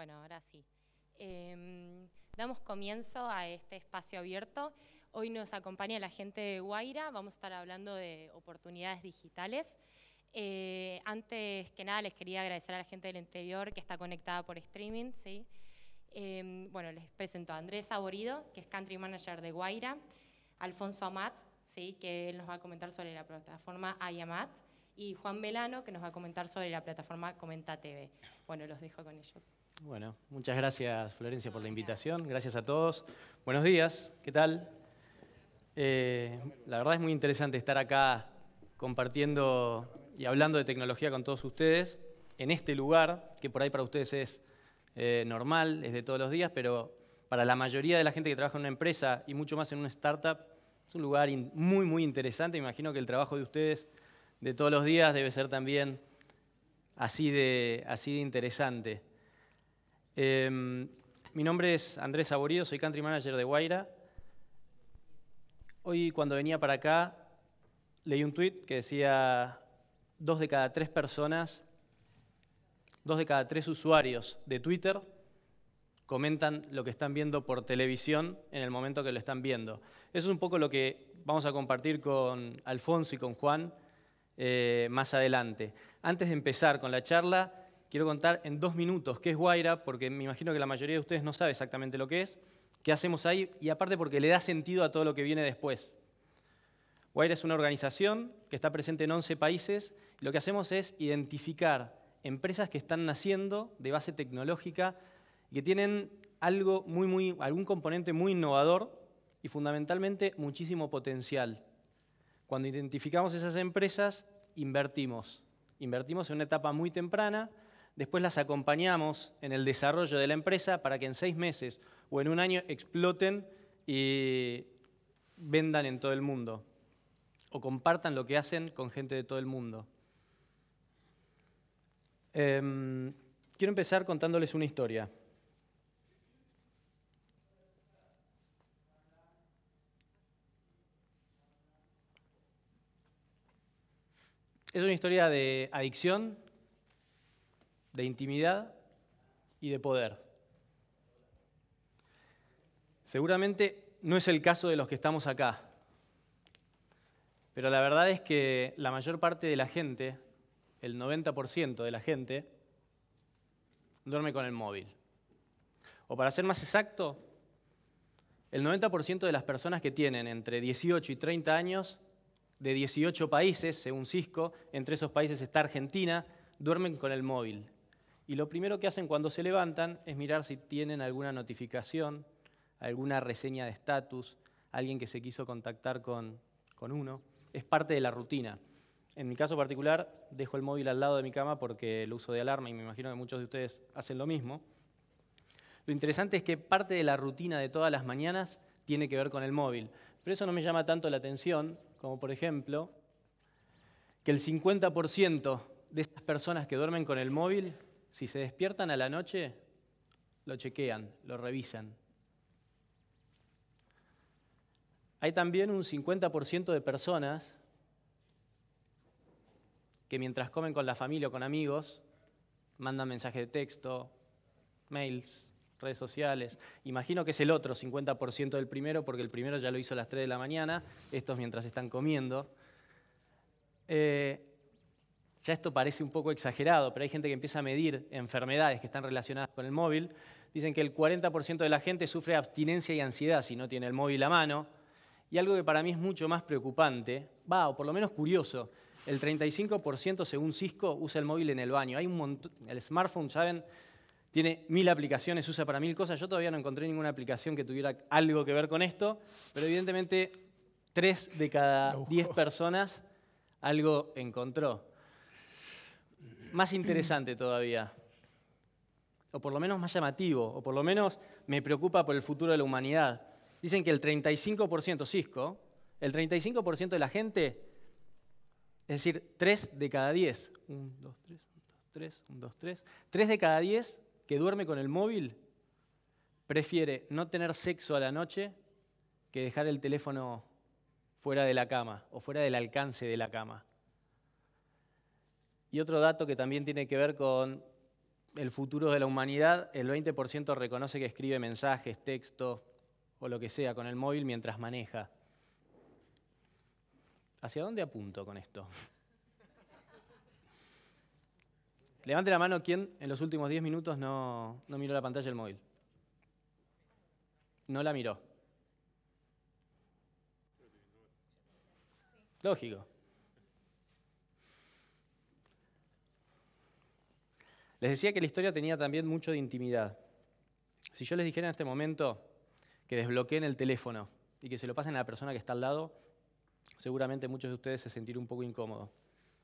Bueno, ahora sí. Em, damos comienzo a este espacio abierto. Hoy nos acompaña la gente de Guaira, vamos a estar hablando de oportunidades digitales. Eh, antes que nada les quería agradecer a la gente del interior que está conectada por streaming. ¿sí? Em, bueno, les presento a Andrés Aborido, que es Country Manager de Guaira, Alfonso Amat, ¿sí? que él nos va a comentar sobre la plataforma IAMAT, y Juan Velano, que nos va a comentar sobre la plataforma Comenta TV. Bueno, los dejo con ellos. Bueno, muchas gracias Florencia por la invitación, gracias a todos. Buenos días, ¿qué tal? Eh, la verdad es muy interesante estar acá compartiendo y hablando de tecnología con todos ustedes en este lugar, que por ahí para ustedes es eh, normal, es de todos los días, pero para la mayoría de la gente que trabaja en una empresa y mucho más en una startup, es un lugar muy, muy interesante. imagino que el trabajo de ustedes de todos los días debe ser también así así de interesante. Em, mi nombre es Andrés Saborido, soy country manager de Guaira. Hoy cuando venía para acá leí un tweet que decía dos de cada tres personas, dos de cada tres usuarios de Twitter comentan lo que están viendo por televisión en el momento que lo están viendo. Eso es un poco lo que vamos a compartir con Alfonso y con Juan eh, más adelante. Antes de empezar con la charla, quiero contar en dos minutos qué es Guaira, porque me imagino que la mayoría de ustedes no sabe exactamente lo que es, qué hacemos ahí y aparte porque le da sentido a todo lo que viene después. Guaira es una organización que está presente en 11 países y lo que hacemos es identificar empresas que están naciendo de base tecnológica y que tienen algo muy, muy, algún componente muy innovador y fundamentalmente muchísimo potencial. Cuando identificamos esas empresas, invertimos. Invertimos en una etapa muy temprana Después las acompañamos en el desarrollo de la empresa para que en seis meses o en un año exploten y vendan en todo el mundo o compartan lo que hacen con gente de todo el mundo. Em, quiero empezar contándoles una historia. Es una historia de adicción de intimidad y de poder. Seguramente no es el caso de los que estamos acá, pero la verdad es que la mayor parte de la gente, el 90% de la gente, duerme con el móvil. O para ser más exacto, el 90% de las personas que tienen entre 18 y 30 años, de 18 países, según Cisco, entre esos países está Argentina, duermen con el móvil y lo primero que hacen cuando se levantan es mirar si tienen alguna notificación, alguna reseña de estatus, alguien que se quiso contactar con, uno. Es parte de la rutina. En mi caso particular, dejo el móvil al lado de mi cama porque lo uso de alarma y me imagino que muchos de ustedes hacen lo mismo. Lo interesante es que parte de la rutina de todas las mañanas tiene que ver con el móvil. Pero eso no me llama tanto la atención como, por ejemplo, que el 50% de esas personas que duermen con el móvil si se despiertan a la noche, lo chequean, lo revisan. Hay también un 50% de personas que mientras comen con la familia o con amigos, mandan mensajes de texto, mails, redes sociales. Imagino que es el otro 50% del primero, porque el primero ya lo hizo a las 3 de la mañana, estos mientras están comiendo. Eh, ya esto parece un poco exagerado, pero hay gente que empieza a medir enfermedades que están relacionadas con el móvil. Dicen que el 40% de la gente sufre abstinencia y ansiedad si no tiene el móvil a mano. Y algo que para mí es mucho más preocupante, va, o por lo menos curioso, el 35% según Cisco usa el móvil en el baño. Hay el smartphone, ¿saben? Tiene mil aplicaciones, usa para mil cosas. Yo todavía no encontré ninguna aplicación que tuviera algo que ver con esto, pero evidentemente tres de cada 10 personas algo encontró más interesante todavía, o por lo menos más llamativo, o por lo menos me preocupa por el futuro de la humanidad. Dicen que el 35%, Cisco, el 35% de la gente, es decir, 3 de cada 10, 1, 2, 3, 1, 2, 3, 1, 2, 3, 3 de cada 10 que duerme con el móvil prefiere no tener sexo a la noche que dejar el teléfono fuera de la cama o fuera del alcance de la cama. Y otro dato que también tiene que ver con el futuro de la humanidad, el 20% reconoce que escribe mensajes, textos o lo que sea con el móvil mientras maneja. ¿Hacia dónde apunto con esto? Levante la mano quien en los últimos 10 minutos no, miró la pantalla del móvil. No la miró. Lógico. Les decía que la historia tenía también mucho de intimidad. Si yo les dijera en este momento que desbloqueen el teléfono y que se lo pasen a la persona que está al lado, seguramente muchos de ustedes se sentirían un poco incómodos.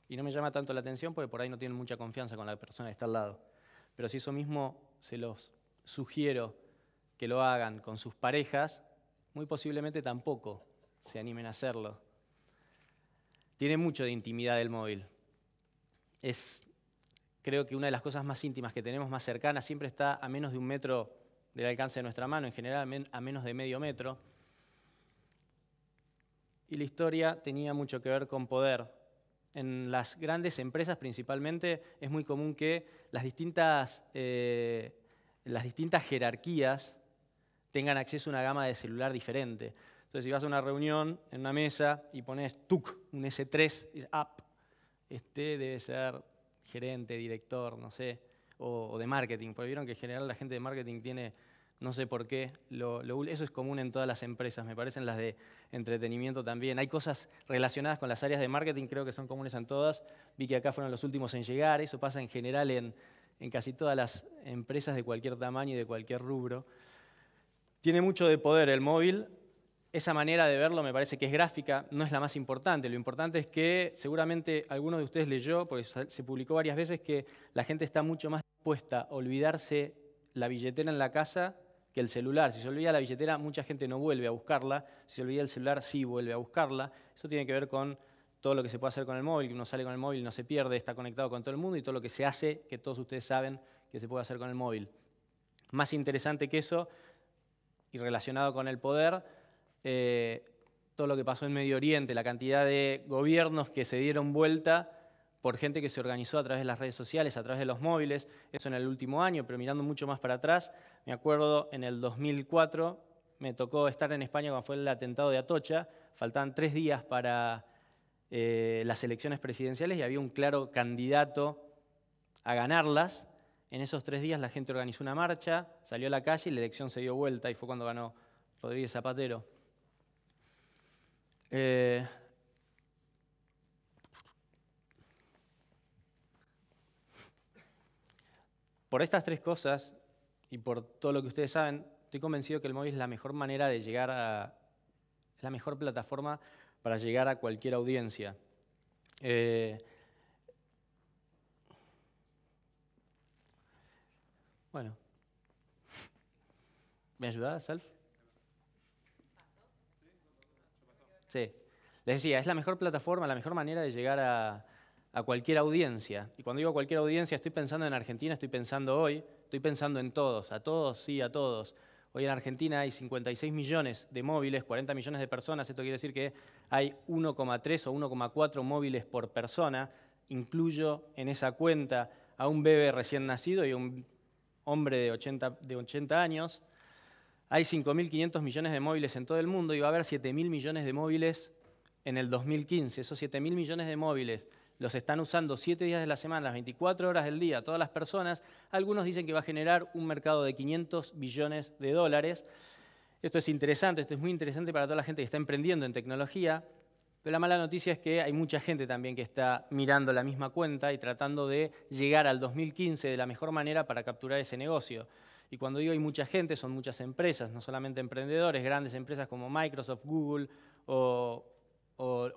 Y no me llama tanto la atención porque por ahí no tienen mucha confianza con la persona que está al lado. Pero si eso mismo se los sugiero que lo hagan con sus parejas, muy posiblemente tampoco se animen a hacerlo. Tiene mucho de intimidad el móvil. Es creo que una de las cosas más íntimas que tenemos más cercanas siempre está a menos de un metro del alcance de nuestra mano, en general a menos de medio metro. Y la historia tenía mucho que ver con poder. En las grandes empresas principalmente es muy común que las distintas, eh, las distintas jerarquías tengan acceso a una gama de celular diferente. Entonces, si vas a una reunión en una mesa y pones TUC, un S3, app, este debe ser gerente, director, no sé, o, de marketing. Porque vieron que en general la gente de marketing tiene, no sé por qué, eso es común en todas las empresas, me parecen las de entretenimiento también. Hay cosas relacionadas con las áreas de marketing, creo que son comunes en todas. Vi que acá fueron los últimos en llegar, eso pasa en general en, en casi todas las empresas de cualquier tamaño y de cualquier rubro. Tiene mucho de poder el móvil, esa manera de verlo me parece que es gráfica, no es la más importante. Lo importante es que seguramente alguno de ustedes leyó, porque se publicó varias veces, que la gente está mucho más dispuesta a olvidarse la billetera en la casa que el celular. Si se olvida la billetera, mucha gente no vuelve a buscarla. Si se olvida el celular, sí vuelve a buscarla. Eso tiene que ver con todo lo que se puede hacer con el móvil, uno sale con el móvil, no se pierde, está conectado con todo el mundo y todo lo que se hace, que todos ustedes saben que se puede hacer con el móvil. Más interesante que eso, y relacionado con el poder, eh, todo lo que pasó en Medio Oriente, la cantidad de gobiernos que se dieron vuelta por gente que se organizó a través de las redes sociales, a través de los móviles, eso en el último año, pero mirando mucho más para atrás, me acuerdo en el 2004 me tocó estar en España cuando fue el atentado de Atocha, faltaban tres días para eh, las elecciones presidenciales y había un claro candidato a ganarlas. En esos tres días la gente organizó una marcha, salió a la calle y la elección se dio vuelta y fue cuando ganó Rodríguez Zapatero. Eh, por estas tres cosas y por todo lo que ustedes saben, estoy convencido que el móvil es la mejor manera de llegar a, es la mejor plataforma para llegar a cualquier audiencia. Eh, bueno, ¿me ayudas, Alf? Sí. Les decía, es la mejor plataforma, la mejor manera de llegar a, cualquier audiencia. Y cuando digo cualquier audiencia, estoy pensando en Argentina, estoy pensando hoy, estoy pensando en todos, a todos, sí, a todos. Hoy en Argentina hay 56 millones de móviles, 40 millones de personas, esto quiere decir que hay 1,3 o 1,4 móviles por persona. Incluyo en esa cuenta a un bebé recién nacido y a un hombre de de 80 años. Hay 5.500 millones de móviles en todo el mundo y va a haber 7.000 millones de móviles en el 2015. Esos 7.000 millones de móviles los están usando 7 días de la semana, las 24 horas del día, todas las personas. Algunos dicen que va a generar un mercado de 500 billones de dólares. Esto es interesante, esto es muy interesante para toda la gente que está emprendiendo en tecnología, pero la mala noticia es que hay mucha gente también que está mirando la misma cuenta y tratando de llegar al 2015 de la mejor manera para capturar ese negocio. Y cuando digo hay mucha gente, son muchas empresas, no solamente emprendedores, grandes empresas como Microsoft, Google o,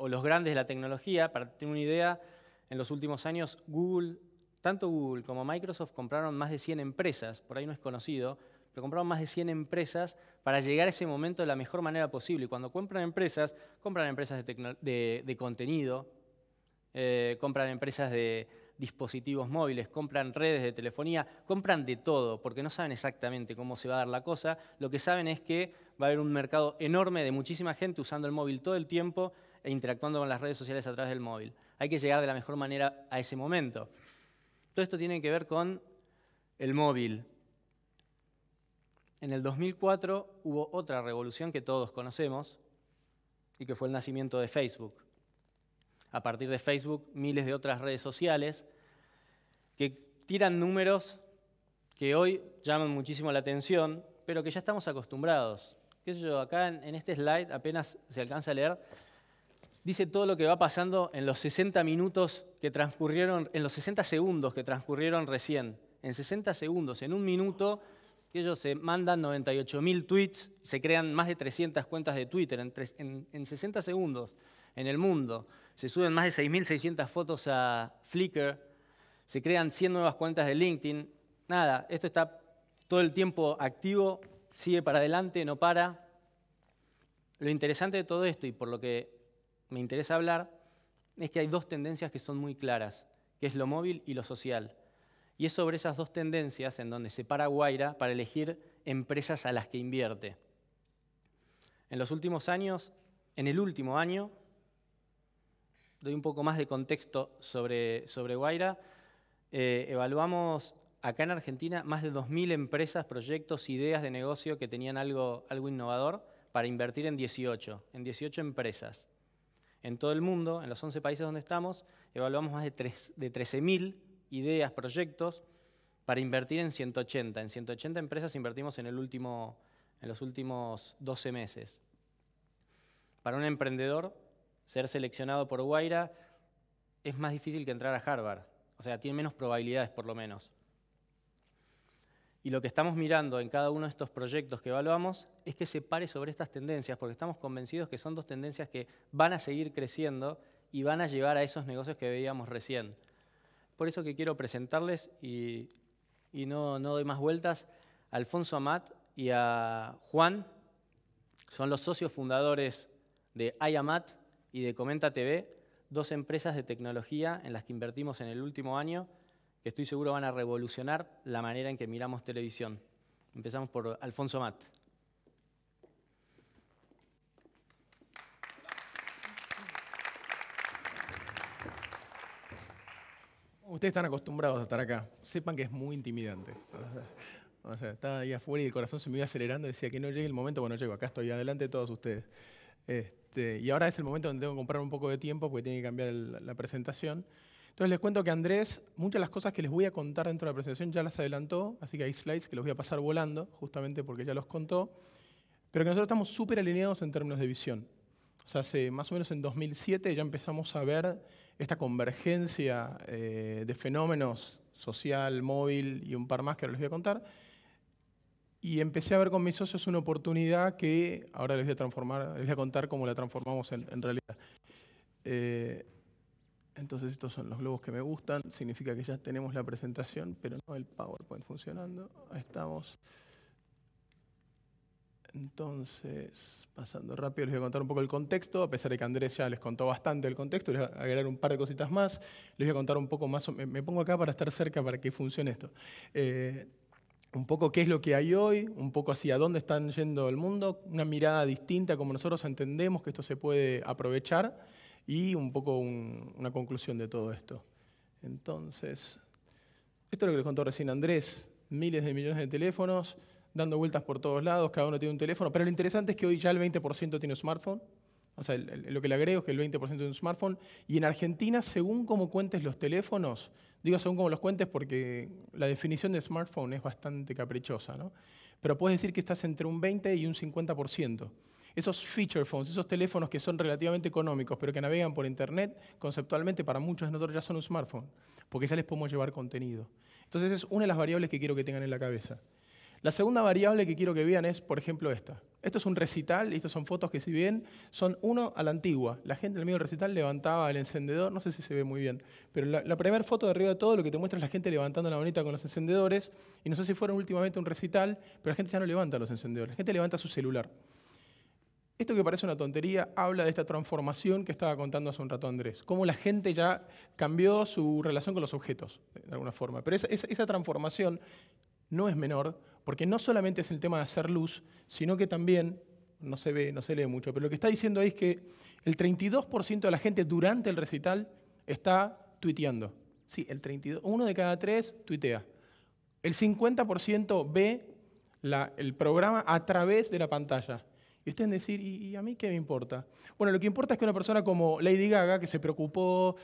los grandes de la tecnología. Para tener una idea, en los últimos años Google, tanto Google como Microsoft compraron más de 100 empresas, por ahí no es conocido, pero compraron más de 100 empresas para llegar a ese momento de la mejor manera posible. Y cuando compran empresas, compran empresas de, contenido, eh, compran empresas de, dispositivos móviles, compran redes de telefonía, compran de todo, porque no saben exactamente cómo se va a dar la cosa. Lo que saben es que va a haber un mercado enorme de muchísima gente usando el móvil todo el tiempo e interactuando con las redes sociales a través del móvil. Hay que llegar de la mejor manera a ese momento. Todo esto tiene que ver con el móvil. En el 2004 hubo otra revolución que todos conocemos y que fue el nacimiento de Facebook a partir de Facebook, miles de otras redes sociales, que tiran números que hoy llaman muchísimo la atención, pero que ya estamos acostumbrados. ¿Qué Acá en, este slide apenas se alcanza a leer, dice todo lo que va pasando en los 60 minutos que transcurrieron, en los 60 segundos que transcurrieron recién. En 60 segundos, en un minuto, ellos se mandan 98.000 tweets, se crean más de 300 cuentas de Twitter en, en 60 segundos en el mundo se suben más de 6.600 fotos a Flickr, se crean 100 nuevas cuentas de LinkedIn. Nada, esto está todo el tiempo activo, sigue para adelante, no para. Lo interesante de todo esto y por lo que me interesa hablar es que hay dos tendencias que son muy claras, que es lo móvil y lo social. Y es sobre esas dos tendencias en donde se para Guaira para elegir empresas a las que invierte. En los últimos años, en el último año, doy un poco más de contexto sobre, sobre Guaira. Eh, evaluamos acá en Argentina más de 2.000 empresas, proyectos, ideas de negocio que tenían algo, algo innovador para invertir en 18, en 18 empresas. En todo el mundo, en los 11 países donde estamos, evaluamos más de, de 13.000 ideas, proyectos para invertir en 180. En 180 empresas invertimos en, el último, en los últimos 12 meses. Para un emprendedor, ser seleccionado por Guaira es más difícil que entrar a Harvard. O sea, tiene menos probabilidades por lo menos. Y lo que estamos mirando en cada uno de estos proyectos que evaluamos es que se pare sobre estas tendencias, porque estamos convencidos que son dos tendencias que van a seguir creciendo y van a llevar a esos negocios que veíamos recién. Por eso que quiero presentarles, y, no, no doy más vueltas, a Alfonso Amat y a Juan, son los socios fundadores de IAMAT, y de Comenta TV, dos empresas de tecnología en las que invertimos en el último año, que estoy seguro van a revolucionar la manera en que miramos televisión. Empezamos por Alfonso Matt. Ustedes están acostumbrados a estar acá. Sepan que es muy intimidante. estaba ahí afuera y el corazón se me iba acelerando decía que no llegue el momento. Bueno, llego, acá estoy adelante de todos ustedes. Eh, este, y ahora es el momento donde tengo que comprar un poco de tiempo porque tiene que cambiar la presentación. Entonces les cuento que Andrés, muchas de las cosas que les voy a contar dentro de la presentación ya las adelantó, así que hay slides que los voy a pasar volando, justamente porque ya los contó, pero que nosotros estamos súper alineados en términos de visión. O sea, hace más o menos en 2007 ya empezamos a ver esta convergencia eh, de fenómenos social, móvil y un par más que ahora les voy a contar, y empecé a ver con mis socios una oportunidad que ahora les voy a transformar, les voy a contar cómo la transformamos en, realidad. Eh, entonces estos son los globos que me gustan, significa que ya tenemos la presentación, pero no el PowerPoint funcionando. Ahí estamos. Entonces, pasando rápido, les voy a contar un poco el contexto, a pesar de que Andrés ya les contó bastante el contexto, les voy a agregar un par de cositas más, les voy a contar un poco más, me, pongo acá para estar cerca para que funcione esto. Eh, un poco qué es lo que hay hoy, un poco hacia dónde están yendo el mundo, una mirada distinta como nosotros entendemos que esto se puede aprovechar y un poco una conclusión de todo esto. Entonces, esto es lo que les contó recién Andrés, miles de millones de teléfonos, dando vueltas por todos lados, cada uno tiene un teléfono, pero lo interesante es que hoy ya el 20% tiene un smartphone, o sea, lo que le agrego es que el 20% tiene un smartphone, y en Argentina, según cómo cuentes los teléfonos, Digo según como los cuentes porque la definición de smartphone es bastante caprichosa, ¿no? Pero puedes decir que estás entre un 20 y un 50%. Esos feature phones, esos teléfonos que son relativamente económicos, pero que navegan por Internet, conceptualmente para muchos de nosotros ya son un smartphone, porque ya les podemos llevar contenido. Entonces es una de las variables que quiero que tengan en la cabeza. La segunda variable que quiero que vean es, por ejemplo, esta. Esto es un recital, y estas son fotos que si bien son uno a la antigua. La gente en el medio recital levantaba el encendedor, no sé si se ve muy bien, pero la, primera foto de arriba de todo lo que te muestra es la gente levantando la bonita con los encendedores, y no sé si fueron últimamente un recital, pero la gente ya no levanta los encendedores, la gente levanta su celular. Esto que parece una tontería habla de esta transformación que estaba contando hace un rato Andrés, cómo la gente ya cambió su relación con los objetos, de alguna forma. Pero esa transformación no es menor, porque no solamente es el tema de hacer luz, sino que también, no se ve, no se lee mucho, pero lo que está diciendo ahí es que el 32% de la gente durante el recital está tuiteando. Sí, el 32, uno de cada tres tuitea. El 50% ve el programa a través de la pantalla. Y ustedes decir, ¿y, a mí qué me importa? Bueno, lo que importa es que una persona como Lady Gaga, que se preocupó,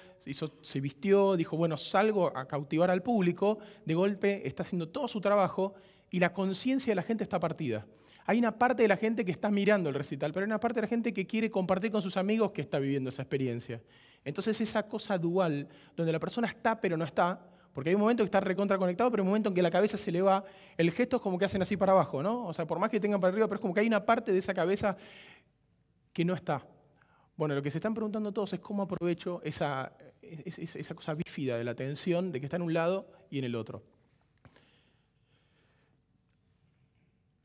se vistió, dijo, bueno, salgo a cautivar al público, de golpe está haciendo todo su trabajo y la conciencia de la gente está partida. Hay una parte de la gente que está mirando el recital, pero hay una parte de la gente que quiere compartir con sus amigos que está viviendo esa experiencia. Entonces esa cosa dual, donde la persona está pero no está, porque hay un momento que está recontraconectado, conectado, pero hay un momento en que la cabeza se le va, el gesto es como que hacen así para abajo, ¿no? O sea, por más que tengan para arriba, pero es como que hay una parte de esa cabeza que no está. Bueno, lo que se están preguntando todos es cómo aprovecho esa, esa, esa cosa bífida de la atención, de que está en un lado y en el otro.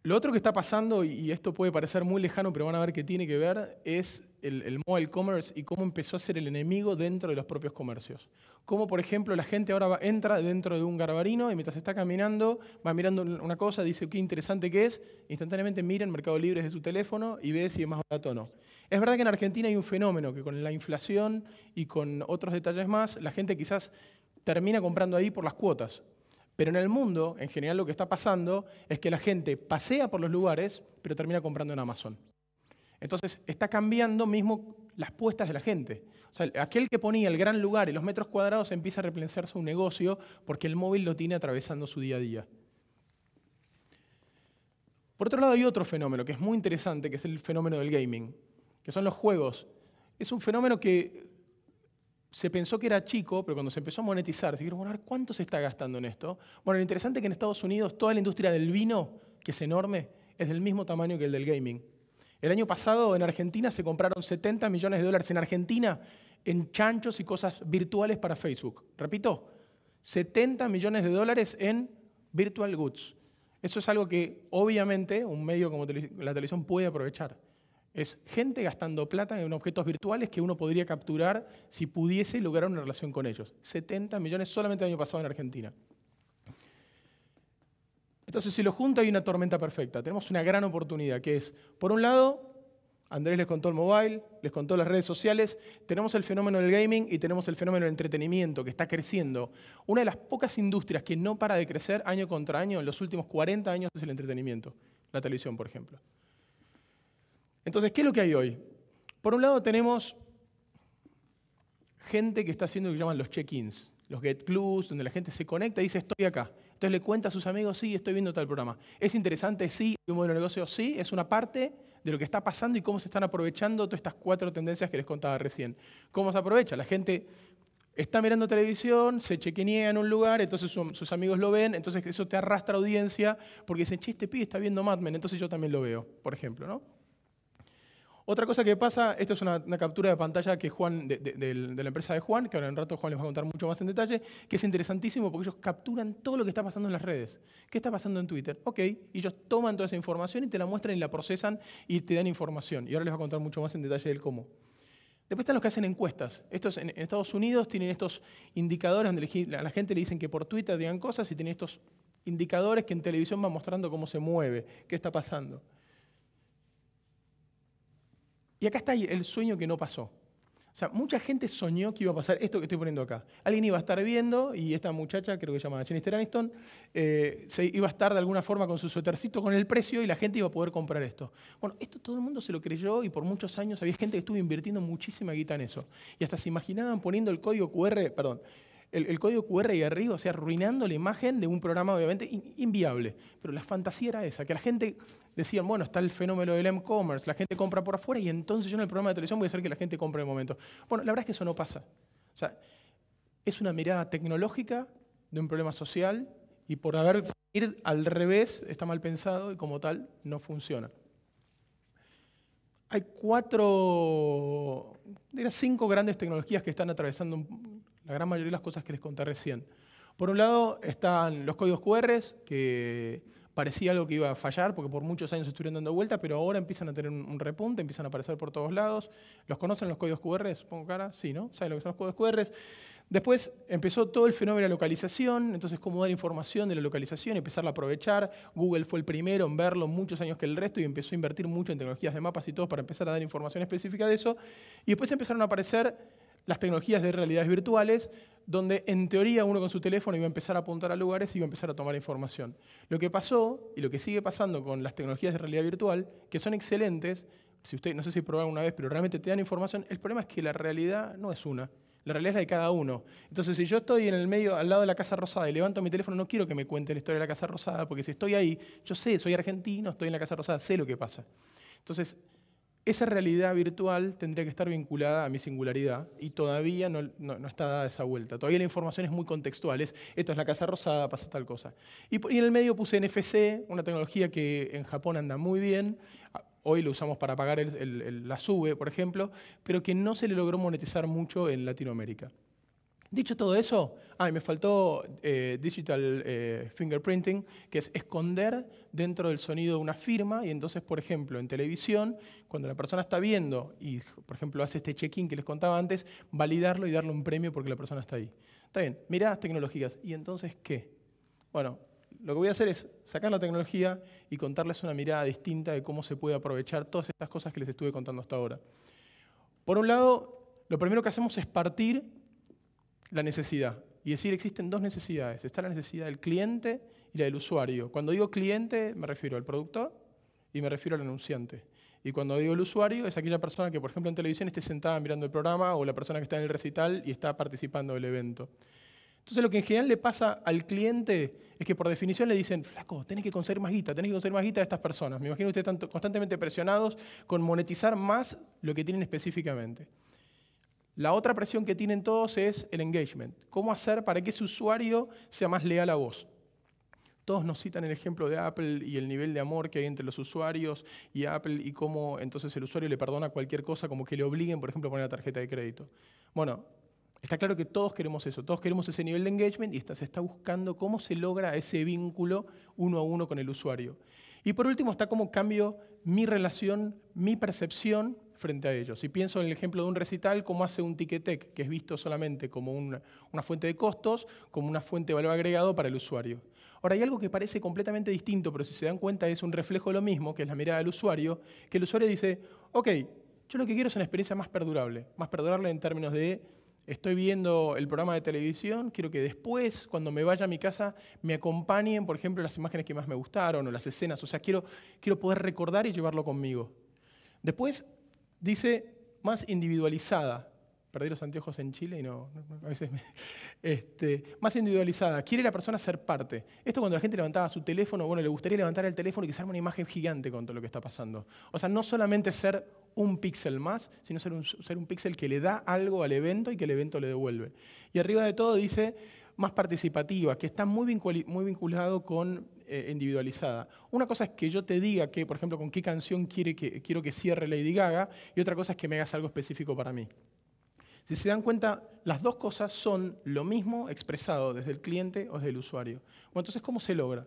Lo otro que está pasando, y esto puede parecer muy lejano, pero van a ver que tiene que ver, es el, mobile commerce y cómo empezó a ser el enemigo dentro de los propios comercios. Cómo, por ejemplo, la gente ahora entra dentro de un garbarino y mientras está caminando va mirando una cosa, dice qué interesante que es, instantáneamente mira en Mercado Libre desde su teléfono y ve si es más barato o no. Es verdad que en Argentina hay un fenómeno que con la inflación y con otros detalles más, la gente quizás termina comprando ahí por las cuotas. Pero en el mundo, en general, lo que está pasando es que la gente pasea por los lugares, pero termina comprando en Amazon. Entonces está cambiando mismo las puestas de la gente. O sea, aquel que ponía el gran lugar y los metros cuadrados empieza a replantear su negocio porque el móvil lo tiene atravesando su día a día. Por otro lado, hay otro fenómeno que es muy interesante, que es el fenómeno del gaming, que son los juegos. Es un fenómeno que se pensó que era chico, pero cuando se empezó a monetizar, se dijeron, bueno, a ver, ¿cuánto se está gastando en esto? Bueno, lo interesante es que en Estados Unidos toda la industria del vino, que es enorme, es del mismo tamaño que el del gaming. El año pasado en Argentina se compraron 70 millones de dólares en Argentina en chanchos y cosas virtuales para Facebook. Repito, 70 millones de dólares en virtual goods. Eso es algo que obviamente un medio como la televisión puede aprovechar. Es gente gastando plata en objetos virtuales que uno podría capturar si pudiese lograr una relación con ellos. 70 millones solamente el año pasado en Argentina. Entonces, si lo junta, hay una tormenta perfecta. Tenemos una gran oportunidad, que es, por un lado, Andrés les contó el mobile, les contó las redes sociales, tenemos el fenómeno del gaming y tenemos el fenómeno del entretenimiento que está creciendo. Una de las pocas industrias que no para de crecer año contra año en los últimos 40 años es el entretenimiento, la televisión, por ejemplo. Entonces, ¿qué es lo que hay hoy? Por un lado tenemos gente que está haciendo lo que llaman los check-ins, los get clubs, donde la gente se conecta y dice estoy acá. Entonces le cuenta a sus amigos, sí, estoy viendo tal programa. Es interesante, sí, un buen negocio, sí, es una parte de lo que está pasando y cómo se están aprovechando todas estas cuatro tendencias que les contaba recién. ¿Cómo se aprovecha? La gente está mirando televisión, se niega en un lugar, entonces sus amigos lo ven, entonces eso te arrastra audiencia, porque dicen, chiste este pibe está viendo Mad Men, entonces yo también lo veo, por ejemplo, ¿no? Otra cosa que pasa, esto es una, captura de pantalla que Juan, de, la empresa de Juan, que ahora en un rato Juan les va a contar mucho más en detalle, que es interesantísimo porque ellos capturan todo lo que está pasando en las redes. ¿Qué está pasando en Twitter? Ok, y ellos toman toda esa información y te la muestran y la procesan y te dan información. Y ahora les va a contar mucho más en detalle del cómo. Después están los que hacen encuestas. Estos, en Estados Unidos tienen estos indicadores donde a la gente le dicen que por Twitter digan cosas y tienen estos indicadores que en televisión van mostrando cómo se mueve, qué está pasando. Y acá está el sueño que no pasó. O sea, mucha gente soñó que iba a pasar esto que estoy poniendo acá. Alguien iba a estar viendo, y esta muchacha, creo que se llama Jennifer Aniston, eh, se iba a estar de alguna forma con su suetercito con el precio y la gente iba a poder comprar esto. Bueno, esto todo el mundo se lo creyó y por muchos años había gente que estuvo invirtiendo muchísima guita en eso. Y hasta se imaginaban poniendo el código QR, perdón, el, código QR y arriba, o sea, arruinando la imagen de un programa obviamente inviable. Pero la fantasía era esa, que la gente decía, bueno, está el fenómeno del e-commerce, la gente compra por afuera y entonces yo en el programa de televisión voy a hacer que la gente compre en el momento. Bueno, la verdad es que eso no pasa. O sea, es una mirada tecnológica de un problema social y por haber ir al revés está mal pensado y como tal no funciona. Hay cuatro, eran cinco grandes tecnologías que están atravesando la gran mayoría de las cosas que les conté recién. Por un lado están los códigos QR, que parecía algo que iba a fallar, porque por muchos años estuvieron dando vuelta, pero ahora empiezan a tener un repunte, empiezan a aparecer por todos lados. ¿Los conocen los códigos QR? Pongo cara, sí, ¿no? ¿Saben lo que son los códigos QR? Después empezó todo el fenómeno de la localización, entonces cómo dar información de la localización, empezar a aprovechar. Google fue el primero en verlo muchos años que el resto y empezó a invertir mucho en tecnologías de mapas y todo para empezar a dar información específica de eso. Y después empezaron a aparecer las tecnologías de realidades virtuales, donde en teoría uno con su teléfono iba a empezar a apuntar a lugares y iba a empezar a tomar información. Lo que pasó y lo que sigue pasando con las tecnologías de realidad virtual, que son excelentes, si usted, no sé si probaron una vez, pero realmente te dan información, el problema es que la realidad no es una. La realidad es la de cada uno. Entonces, si yo estoy en el medio, al lado de la Casa Rosada, y levanto mi teléfono, no quiero que me cuente la historia de la Casa Rosada, porque si estoy ahí, yo sé, soy argentino, estoy en la Casa Rosada, sé lo que pasa. Entonces, esa realidad virtual tendría que estar vinculada a mi singularidad y todavía no, está dada esa vuelta. Todavía la información es muy contextual. Es, esto es la Casa Rosada, pasa tal cosa. Y, en el medio puse NFC, una tecnología que en Japón anda muy bien. Hoy lo usamos para pagar la SUBE, por ejemplo, pero que no se le logró monetizar mucho en Latinoamérica. Dicho todo eso, me faltó eh, digital eh, fingerprinting, que es esconder dentro del sonido una firma y entonces, por ejemplo, en televisión, cuando la persona está viendo y, por ejemplo, hace este check-in que les contaba antes, validarlo y darle un premio porque la persona está ahí. Está bien, miradas tecnologías. ¿Y entonces qué? Bueno, lo que voy a hacer es sacar la tecnología y contarles una mirada distinta de cómo se puede aprovechar todas estas cosas que les estuve contando hasta ahora. Por un lado, lo primero que hacemos es partir la necesidad. Y decir, existen dos necesidades. Está la necesidad del cliente y la del usuario. Cuando digo cliente, me refiero al productor y me refiero al anunciante. Y cuando digo el usuario, es aquella persona que, por ejemplo, en televisión esté sentada mirando el programa o la persona que está en el recital y está participando del evento. Entonces, lo que en general le pasa al cliente es que, por definición, le dicen, flaco, tenés que conseguir más guita, tenés que conseguir más guita de estas personas. Me imagino que ustedes están constantemente presionados con monetizar más lo que tienen específicamente. La otra presión que tienen todos es el engagement. ¿Cómo hacer para que ese usuario sea más leal a vos? Todos nos citan el ejemplo de Apple y el nivel de amor que hay entre los usuarios y Apple y cómo entonces el usuario le perdona cualquier cosa, como que le obliguen, por ejemplo, a poner la tarjeta de crédito. Bueno, está claro que todos queremos eso, todos queremos ese nivel de engagement y se está buscando cómo se logra ese vínculo uno a uno con el usuario. Y por último está cómo cambio mi relación, mi percepción frente a ellos. Si pienso en el ejemplo de un recital, cómo hace un Ticketek, que es visto solamente como una, fuente de costos, como una fuente de valor agregado para el usuario. Ahora, hay algo que parece completamente distinto, pero si se dan cuenta es un reflejo de lo mismo, que es la mirada del usuario, que el usuario dice, ok, yo lo que quiero es una experiencia más perdurable, más perdurable en términos de estoy viendo el programa de televisión, quiero que después, cuando me vaya a mi casa, me acompañen, por ejemplo, las imágenes que más me gustaron o las escenas. O sea, quiero, quiero poder recordar y llevarlo conmigo. Después, dice más individualizada. Perdí los anteojos en Chile y no, a veces este, más individualizada. Quiere la persona ser parte. Esto cuando la gente levantaba su teléfono, bueno, le gustaría levantar el teléfono y que se una imagen gigante con todo lo que está pasando. O sea, no solamente ser un píxel más, sino ser un, ser un píxel que le da algo al evento y que el evento le devuelve. Y arriba de todo dice más participativa, que está muy, muy vinculado con eh, individualizada. Una cosa es que yo te diga que, por ejemplo, con qué canción quiere que, quiero que cierre Lady Gaga, y otra cosa es que me hagas algo específico para mí. Si se dan cuenta, las dos cosas son lo mismo expresado desde el cliente o desde el usuario. Bueno, entonces, ¿cómo se logra?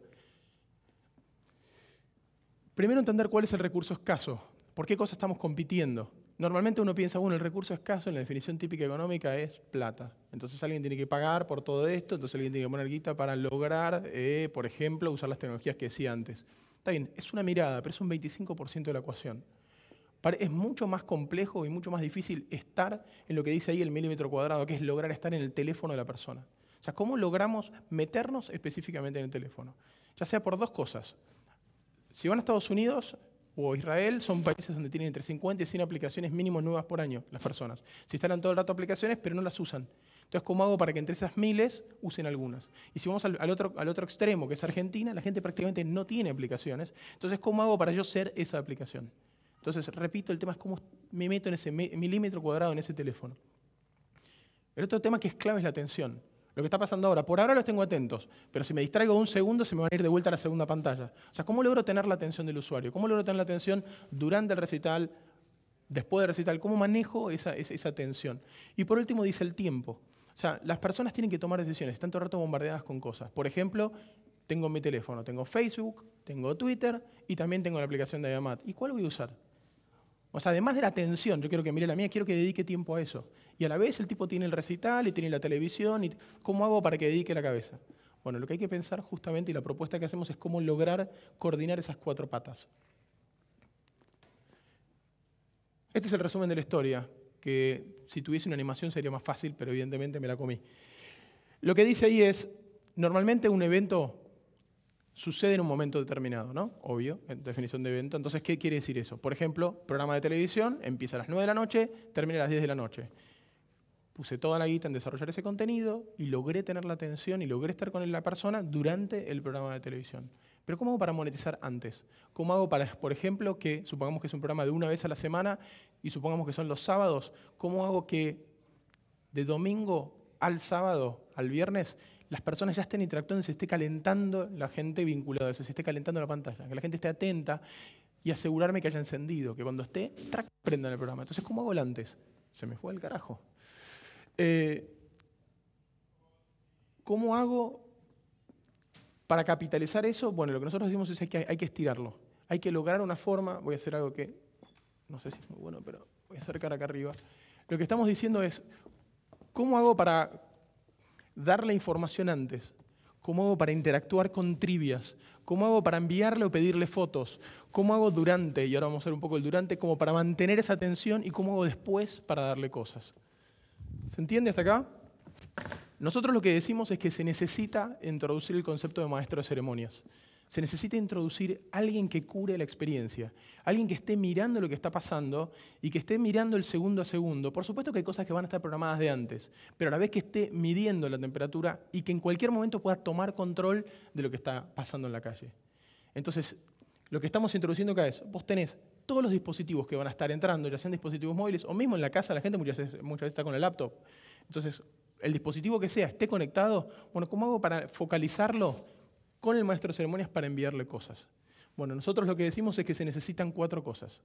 Primero entender cuál es el recurso escaso, por qué cosas estamos compitiendo. Normalmente uno piensa, bueno, el recurso escaso en la definición típica económica es plata. Entonces alguien tiene que pagar por todo esto, entonces alguien tiene que poner guita para lograr, eh, por ejemplo, usar las tecnologías que decía antes. Está bien, es una mirada, pero es un 25% de la ecuación. Es mucho más complejo y mucho más difícil estar en lo que dice ahí el milímetro cuadrado, que es lograr estar en el teléfono de la persona. O sea, ¿cómo logramos meternos específicamente en el teléfono? Ya sea por dos cosas. Si van a Estados Unidos, o Israel son países donde tienen entre 50 y 100 aplicaciones mínimas nuevas por año las personas. Se instalan todo el rato aplicaciones, pero no las usan. Entonces, ¿cómo hago para que entre esas miles usen algunas? Y si vamos al, otro, al otro extremo, que es Argentina, la gente prácticamente no tiene aplicaciones. Entonces, ¿cómo hago para yo ser esa aplicación? Entonces, repito, el tema es cómo me meto en ese milímetro cuadrado en ese teléfono. El otro tema que es clave es la atención. Lo que está pasando ahora, por ahora los tengo atentos, pero si me distraigo un segundo se me van a ir de vuelta a la segunda pantalla. O sea, ¿cómo logro tener la atención del usuario? ¿Cómo logro tener la atención durante el recital, después del recital? ¿Cómo manejo esa, atención? Y por último dice el tiempo. O sea, las personas tienen que tomar decisiones, están todo el rato bombardeadas con cosas. Por ejemplo, tengo mi teléfono, tengo Facebook, tengo Twitter y también tengo la aplicación de Ayamat. ¿Y cuál voy a usar? O sea, además de la atención, yo quiero que mire la mía, quiero que dedique tiempo a eso. Y a la vez el tipo tiene el recital y tiene la televisión. Y ¿Cómo hago para que dedique la cabeza? Bueno, lo que hay que pensar justamente y la propuesta que hacemos es cómo lograr coordinar esas cuatro patas. Este es el resumen de la historia, que si tuviese una animación sería más fácil, pero evidentemente me la comí. Lo que dice ahí es, normalmente un evento sucede en un momento determinado, ¿no? Obvio, en definición de evento. Entonces, ¿qué quiere decir eso? Por ejemplo, programa de televisión empieza a las 9 de la noche, termina a las 10 de la noche. Puse toda la guita en desarrollar ese contenido y logré tener la atención y logré estar con la persona durante el programa de televisión. Pero ¿cómo hago para monetizar antes? ¿Cómo hago para, por ejemplo, que supongamos que es un programa de una vez a la semana y supongamos que son los sábados, ¿cómo hago que de domingo al sábado, al viernes, las personas ya estén interactuando y se esté calentando la gente vinculada a eso, se esté calentando la pantalla, que la gente esté atenta y asegurarme que haya encendido, que cuando esté, track, prenda el programa. Entonces, ¿cómo hago el antes? Se me fue al carajo. Eh, ¿Cómo hago para capitalizar eso? Bueno, lo que nosotros decimos es que hay, hay que estirarlo. Hay que lograr una forma, voy a hacer algo que, no sé si es muy bueno, pero voy a acercar acá arriba. Lo que estamos diciendo es, ¿cómo hago para Darle información antes. ¿Cómo hago para interactuar con trivias? ¿Cómo hago para enviarle o pedirle fotos? ¿Cómo hago durante? Y ahora vamos a hacer un poco el durante, como para mantener esa atención y cómo hago después para darle cosas. ¿Se entiende hasta acá? Nosotros lo que decimos es que se necesita introducir el concepto de maestro de ceremonias. Se necesita introducir alguien que cure la experiencia, alguien que esté mirando lo que está pasando y que esté mirando el segundo a segundo. Por supuesto que hay cosas que van a estar programadas de antes, pero a la vez que esté midiendo la temperatura y que en cualquier momento pueda tomar control de lo que está pasando en la calle. Entonces, lo que estamos introduciendo acá es, vos tenés todos los dispositivos que van a estar entrando, ya sean dispositivos móviles o mismo en la casa, la gente muchas veces, muchas veces está con el laptop. Entonces, el dispositivo que sea esté conectado, bueno, ¿cómo hago para focalizarlo con el maestro de ceremonias para enviarle cosas. Bueno, nosotros lo que decimos es que se necesitan cuatro cosas.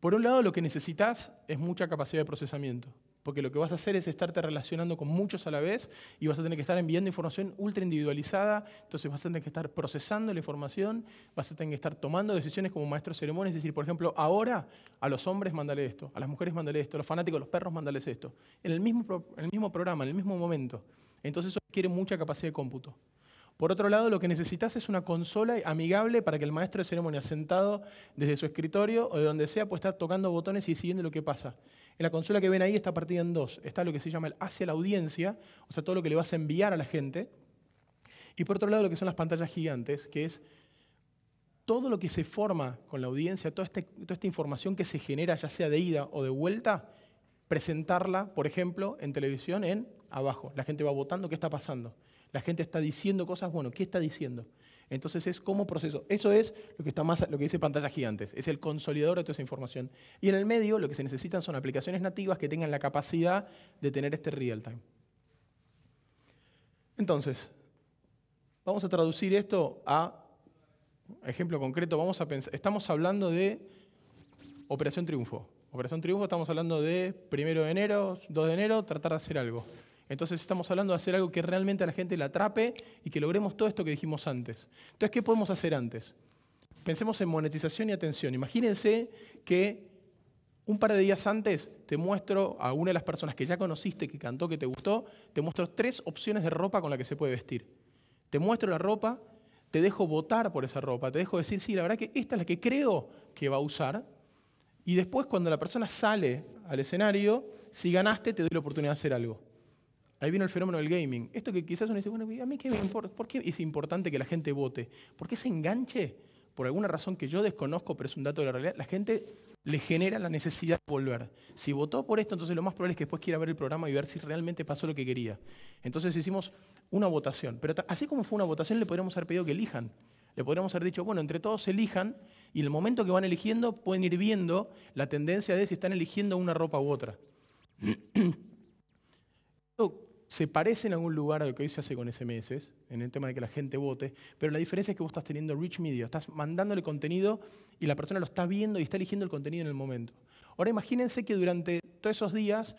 Por un lado, lo que necesitas es mucha capacidad de procesamiento, porque lo que vas a hacer es estarte relacionando con muchos a la vez y vas a tener que estar enviando información ultra individualizada, entonces vas a tener que estar procesando la información, vas a tener que estar tomando decisiones como maestro de ceremonias, es decir, por ejemplo, ahora a los hombres mándale esto, a las mujeres mándale esto, a los fanáticos, a los perros mándales esto, en el mismo, el mismo programa, en el mismo momento. Entonces eso requiere mucha capacidad de cómputo. Por otro lado, lo que necesitas es una consola amigable para que el maestro de ceremonia sentado desde su escritorio o de donde sea pueda estar tocando botones y siguiendo lo que pasa. En la consola que ven ahí está partida en dos. Está lo que se llama el hacia la audiencia, o sea, todo lo que le vas a enviar a la gente. Y por otro lado, lo que son las pantallas gigantes, que es todo lo que se forma con la audiencia, toda, este, toda esta información que se genera, ya sea de ida o de vuelta, presentarla, por ejemplo, en televisión en abajo. La gente va votando qué está pasando. La gente está diciendo cosas, bueno, ¿qué está diciendo? Entonces es como proceso. Eso es lo que, está más, lo que dice pantalla gigantes, es el consolidador de toda esa información. Y en el medio lo que se necesitan son aplicaciones nativas que tengan la capacidad de tener este real time. Entonces, vamos a traducir esto a ejemplo concreto. Vamos a pensar, estamos hablando de Operación Triunfo. Operación Triunfo estamos hablando de primero de enero, 2 de enero, tratar de hacer algo. Entonces estamos hablando de hacer algo que realmente a la gente la atrape y que logremos todo esto que dijimos antes. Entonces, ¿qué podemos hacer antes? Pensemos en monetización y atención. Imagínense que un par de días antes te muestro a una de las personas que ya conociste, que cantó, que te gustó, te muestro tres opciones de ropa con la que se puede vestir. Te muestro la ropa, te dejo votar por esa ropa, te dejo decir, sí, la verdad que esta es la que creo que va a usar. Y después cuando la persona sale al escenario, si ganaste, te doy la oportunidad de hacer algo. Ahí vino el fenómeno del gaming. Esto que quizás uno dice, bueno, a mí qué me importa, ¿por qué es importante que la gente vote? ¿Por qué se enganche? Por alguna razón que yo desconozco, pero es un dato de la realidad, la gente le genera la necesidad de volver. Si votó por esto, entonces lo más probable es que después quiera ver el programa y ver si realmente pasó lo que quería. Entonces hicimos una votación. Pero así como fue una votación, le podríamos haber pedido que elijan. Le podríamos haber dicho, bueno, entre todos elijan y el momento que van eligiendo pueden ir viendo la tendencia de si están eligiendo una ropa u otra. se parece en algún lugar a lo que hoy se hace con SMS, en el tema de que la gente vote, pero la diferencia es que vos estás teniendo rich media, estás mandándole contenido y la persona lo está viendo y está eligiendo el contenido en el momento. Ahora imagínense que durante todos esos días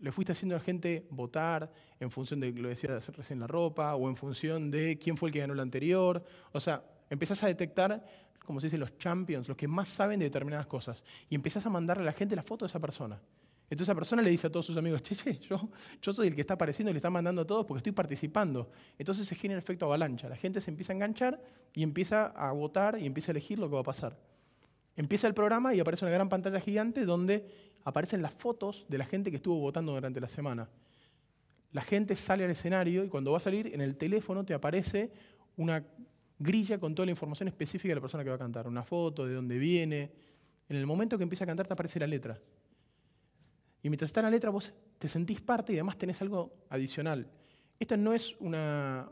le fuiste haciendo a la gente votar en función de, lo decía recién, la ropa, o en función de quién fue el que ganó el anterior. O sea, empezás a detectar, como se dice, los champions, los que más saben de determinadas cosas. Y empezás a mandarle a la gente la foto de esa persona. Entonces esa persona le dice a todos sus amigos, che, che, yo, yo soy el que está apareciendo y le está mandando a todos porque estoy participando. Entonces se genera el efecto avalancha. La gente se empieza a enganchar y empieza a votar y empieza a elegir lo que va a pasar. Empieza el programa y aparece una gran pantalla gigante donde aparecen las fotos de la gente que estuvo votando durante la semana. La gente sale al escenario y cuando va a salir en el teléfono te aparece una grilla con toda la información específica de la persona que va a cantar. Una foto, de dónde viene. En el momento que empieza a cantar te aparece la letra. Y mientras está en la letra, vos te sentís parte y además tenés algo adicional. Esta no es una,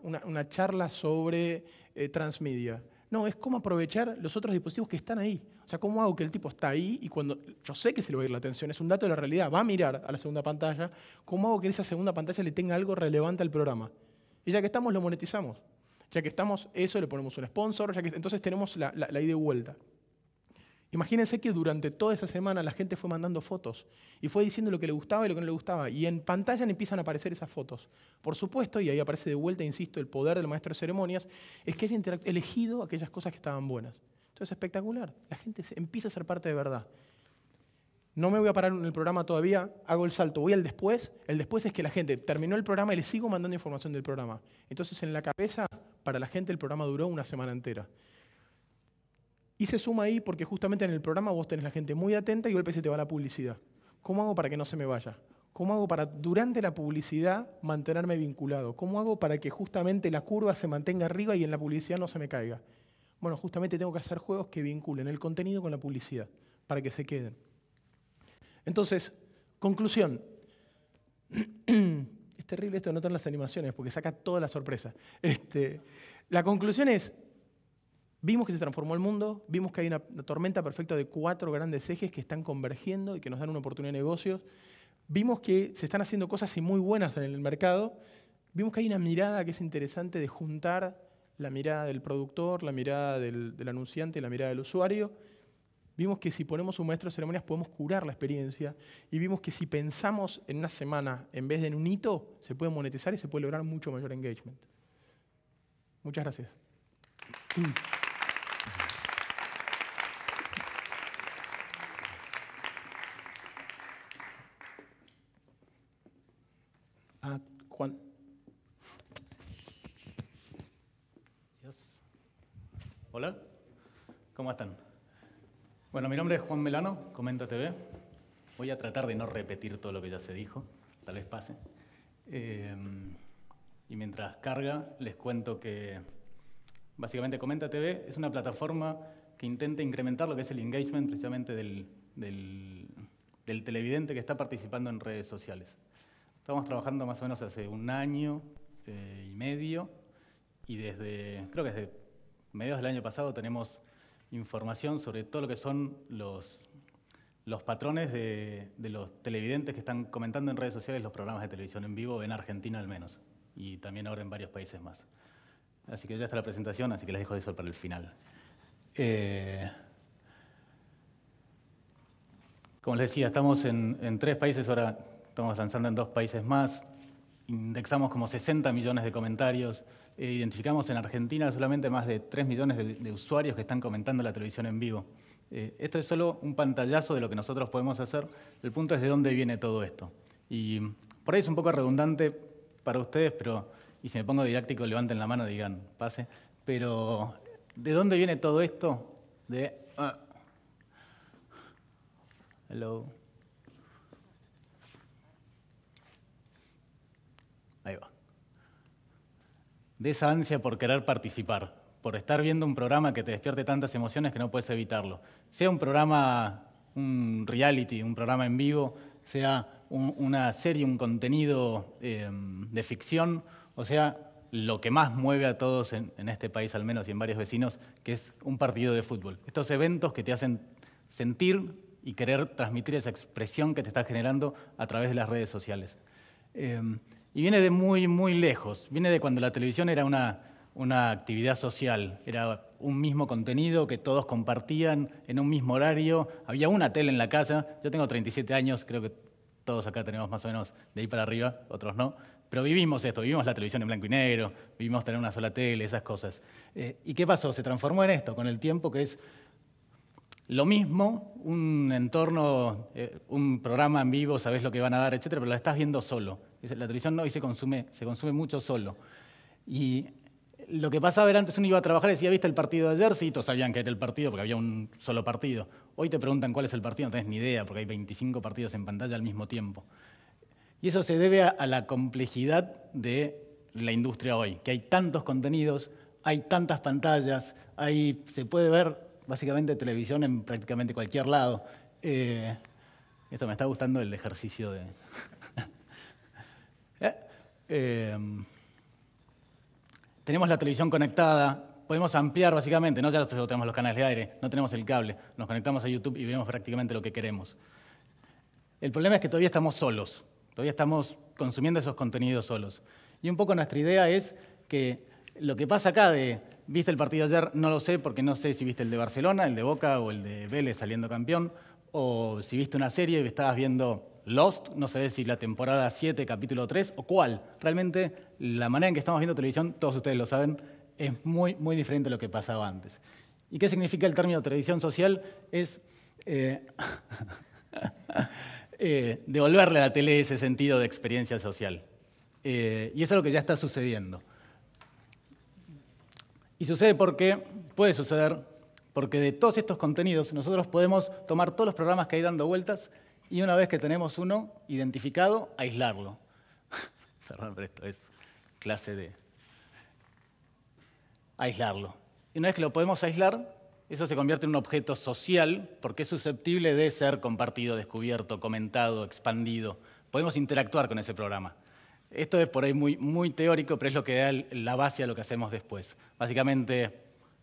charla sobre eh, transmedia. No, es cómo aprovechar los otros dispositivos que están ahí. O sea, cómo hago que el tipo está ahí y cuando yo sé que se le va a ir la atención, es un dato de la realidad, va a mirar a la segunda pantalla, cómo hago que esa segunda pantalla le tenga algo relevante al programa. Y ya que estamos, lo monetizamos. Ya que estamos, eso le ponemos un sponsor, ya que entonces tenemos la, la, la ida y vuelta. Imagínense que durante toda esa semana la gente fue mandando fotos y fue diciendo lo que le gustaba y lo que no le gustaba. Y en pantalla empiezan a aparecer esas fotos. Por supuesto, y ahí aparece de vuelta, insisto, el poder del maestro de ceremonias, es que haya elegido aquellas cosas que estaban buenas. Entonces, espectacular. La gente empieza a ser parte de verdad. No me voy a parar en el programa todavía, hago el salto, voy al después. El después es que la gente terminó el programa y le sigo mandando información del programa. Entonces, en la cabeza, para la gente, el programa duró una semana entera. Y se suma ahí porque justamente en el programa vos tenés la gente muy atenta y golpe se te va la publicidad. ¿Cómo hago para que no se me vaya? ¿Cómo hago para durante la publicidad mantenerme vinculado? ¿Cómo hago para que justamente la curva se mantenga arriba y en la publicidad no se me caiga? Bueno, justamente tengo que hacer juegos que vinculen el contenido con la publicidad, para que se queden. Entonces, conclusión. es terrible esto de notar las animaciones, porque saca toda la sorpresa. Este, la conclusión es, Vimos que se transformó el mundo, vimos que hay una tormenta perfecta de cuatro grandes ejes que están convergiendo y que nos dan una oportunidad de negocios. Vimos que se están haciendo cosas muy buenas en el mercado. Vimos que hay una mirada que es interesante de juntar la mirada del productor, la mirada del, del anunciante, la mirada del usuario. Vimos que si ponemos un maestro de ceremonias podemos curar la experiencia. Y vimos que si pensamos en una semana en vez de en un hito, se puede monetizar y se puede lograr mucho mayor engagement. Muchas gracias. Hola, ¿cómo están? Bueno, mi nombre es Juan Melano, Comenta TV. Voy a tratar de no repetir todo lo que ya se dijo, tal vez pase. Eh, y mientras carga, les cuento que básicamente Comenta TV es una plataforma que intenta incrementar lo que es el engagement precisamente del, televidente que está participando en redes sociales. Estamos trabajando más o menos hace un año eh, y medio y desde, creo que desde mediados del año pasado tenemos información sobre todo lo que son los, patrones de, los televidentes que están comentando en redes sociales los programas de televisión en vivo, en Argentina al menos, y también ahora en varios países más. Así que ya está la presentación, así que les dejo eso para el final. Eh, como les decía, estamos en, en tres países, ahora estamos lanzando en dos países más, indexamos como 60 millones de comentarios, eh, identificamos en Argentina solamente más de 3 millones de, usuarios que están comentando la televisión en vivo. Eh, esto es solo un pantallazo de lo que nosotros podemos hacer. El punto es de dónde viene todo esto. Y mm, por ahí es un poco redundante para ustedes, pero, y si me pongo didáctico, levanten la mano, y digan, pase. Pero, ¿de dónde viene todo esto? De. Ah. hello. Ahí va de esa ansia por querer participar, por estar viendo un programa que te despierte tantas emociones que no puedes evitarlo. Sea un programa, un reality, un programa en vivo, sea una serie, un contenido em, de ficción, o sea, lo que más mueve a todos en, este país, al menos, y en varios vecinos, que es un partido de fútbol. Estos eventos que te hacen sentir y querer transmitir esa expresión que te está generando a través de las redes sociales. Em, y viene de muy, muy lejos. Viene de cuando la televisión era una, actividad social. Era un mismo contenido que todos compartían en un mismo horario. Había una tele en la casa. Yo tengo 37 años, creo que todos acá tenemos más o menos de ahí para arriba, otros no. Pero vivimos esto, vivimos la televisión en blanco y negro, vivimos tener una sola tele, esas cosas. Eh, ¿Y qué pasó? Se transformó en esto con el tiempo, que es lo mismo, un entorno, eh, un programa en vivo, sabes lo que van a dar, etcétera, pero lo estás viendo solo. La televisión hoy se consume, se consume mucho solo. Y lo que pasaba era antes uno iba a trabajar y decía, ¿viste el partido de ayer? Sí, todos sabían que era el partido porque había un solo partido. Hoy te preguntan cuál es el partido, no tenés ni idea porque hay 25 partidos en pantalla al mismo tiempo. Y eso se debe a, la complejidad de la industria hoy, que hay tantos contenidos, hay tantas pantallas, hay, se puede ver básicamente televisión en prácticamente cualquier lado. Eh, esto me está gustando el ejercicio de... Eh, em, tenemos la televisión conectada, podemos ampliar básicamente, no ya tenemos los canales de aire, no tenemos el cable, nos conectamos a YouTube y vemos prácticamente lo que queremos. El problema es que todavía estamos solos, todavía estamos consumiendo esos contenidos solos. Y un poco nuestra idea es que lo que pasa acá de, viste el partido ayer, no lo sé porque no sé si viste el de Barcelona, el de Boca o el de Vélez saliendo campeón, o si viste una serie y estabas viendo Lost, no sé si la temporada 7, capítulo 3 o cuál. Realmente la manera en que estamos viendo televisión, todos ustedes lo saben, es muy, muy diferente a lo que pasaba antes. ¿Y qué significa el término televisión social? Es eh, eh, devolverle a la tele ese sentido de experiencia social. Eh, y eso es lo que ya está sucediendo. Y sucede porque, puede suceder, porque de todos estos contenidos nosotros podemos tomar todos los programas que hay dando vueltas y una vez que tenemos uno identificado, aislarlo. Perdón, pero esto es clase de aislarlo. Y una vez que lo podemos aislar, eso se convierte en un objeto social porque es susceptible de ser compartido, descubierto, comentado, expandido. Podemos interactuar con ese programa. Esto es por ahí muy, muy teórico, pero es lo que da la base a lo que hacemos después. Básicamente,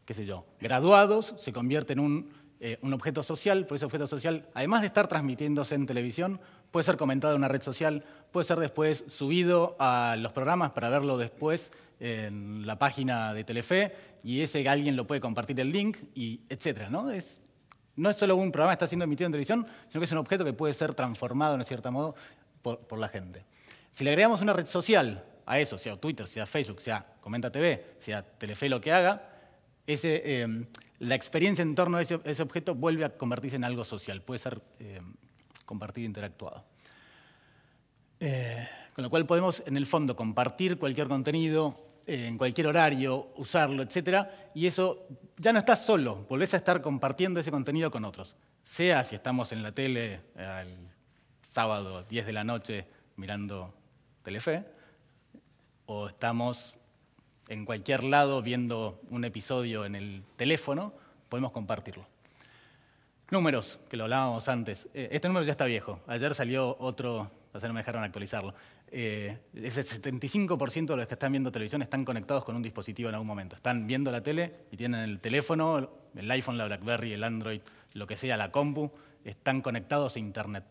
qué sé yo, graduados se convierte en un eh, un objeto social, por ese objeto social, además de estar transmitiéndose en televisión, puede ser comentado en una red social, puede ser después subido a los programas para verlo después en la página de Telefe y ese alguien lo puede compartir el link, y etc. ¿no? Es, no es solo un programa que está siendo emitido en televisión, sino que es un objeto que puede ser transformado en cierto modo por, la gente. Si le agregamos una red social a eso, sea Twitter, sea Facebook, sea Comenta TV, sea Telefe lo que haga, ese, em, la experiencia en torno a ese, objeto vuelve a convertirse en algo social, puede ser compartido eh, compartido, interactuado. Eh, con lo cual podemos, en el fondo, compartir cualquier contenido, eh, en cualquier horario, usarlo, etc. Y eso ya no estás solo, volvés a estar compartiendo ese contenido con otros. Sea si estamos en la tele el sábado 10 de la noche mirando Telefe, o estamos en cualquier lado viendo un episodio en el teléfono, podemos compartirlo. Números, que lo hablábamos antes. Eh, este número ya está viejo. Ayer salió otro, o sea, no me dejaron actualizarlo. Eh, ese 75% de los que están viendo televisión están conectados con un dispositivo en algún momento. Están viendo la tele y tienen el teléfono, el iPhone, la BlackBerry, el Android, lo que sea, la compu, están conectados a Internet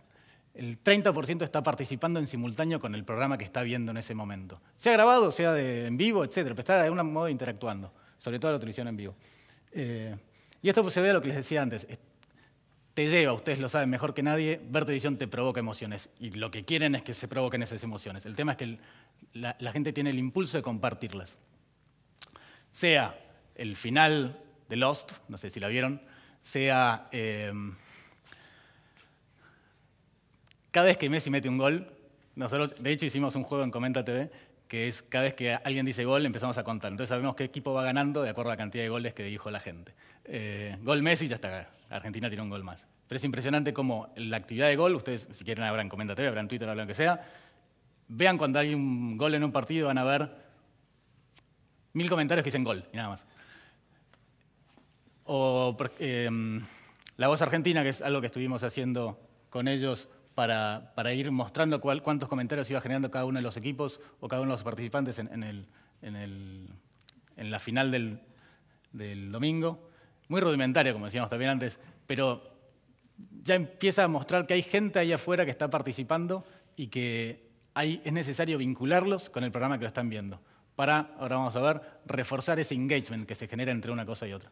el 30% está participando en simultáneo con el programa que está viendo en ese momento. Sea grabado, sea en vivo, etcétera, pero está de algún modo interactuando, sobre todo la televisión en vivo. Eh, y esto pues ve a lo que les decía antes. Te lleva, ustedes lo saben mejor que nadie, ver televisión te provoca emociones. Y lo que quieren es que se provoquen esas emociones. El tema es que la, gente tiene el impulso de compartirlas. Sea el final de Lost, no sé si la vieron, sea eh, cada vez que Messi mete un gol, nosotros de hecho hicimos un juego en Comenta TV, que es cada vez que alguien dice gol empezamos a contar. Entonces sabemos qué equipo va ganando de acuerdo a la cantidad de goles que dijo la gente. Eh, gol Messi, ya está. Argentina tiene un gol más. Pero es impresionante cómo la actividad de gol, ustedes si quieren habrán Comenta TV, habrán Twitter, o lo que sea, vean cuando hay un gol en un partido, van a ver mil comentarios que dicen gol, y nada más. O em, La Voz Argentina, que es algo que estuvimos haciendo con ellos para, ir mostrando cuántos comentarios iba generando cada uno de los equipos o cada uno de los participantes en, la final del, domingo. Muy rudimentario, como decíamos también antes, pero ya empieza a mostrar que hay gente ahí afuera que está participando y que hay, es necesario vincularlos con el programa que lo están viendo para, ahora vamos a ver, reforzar ese engagement que se genera entre una cosa y otra.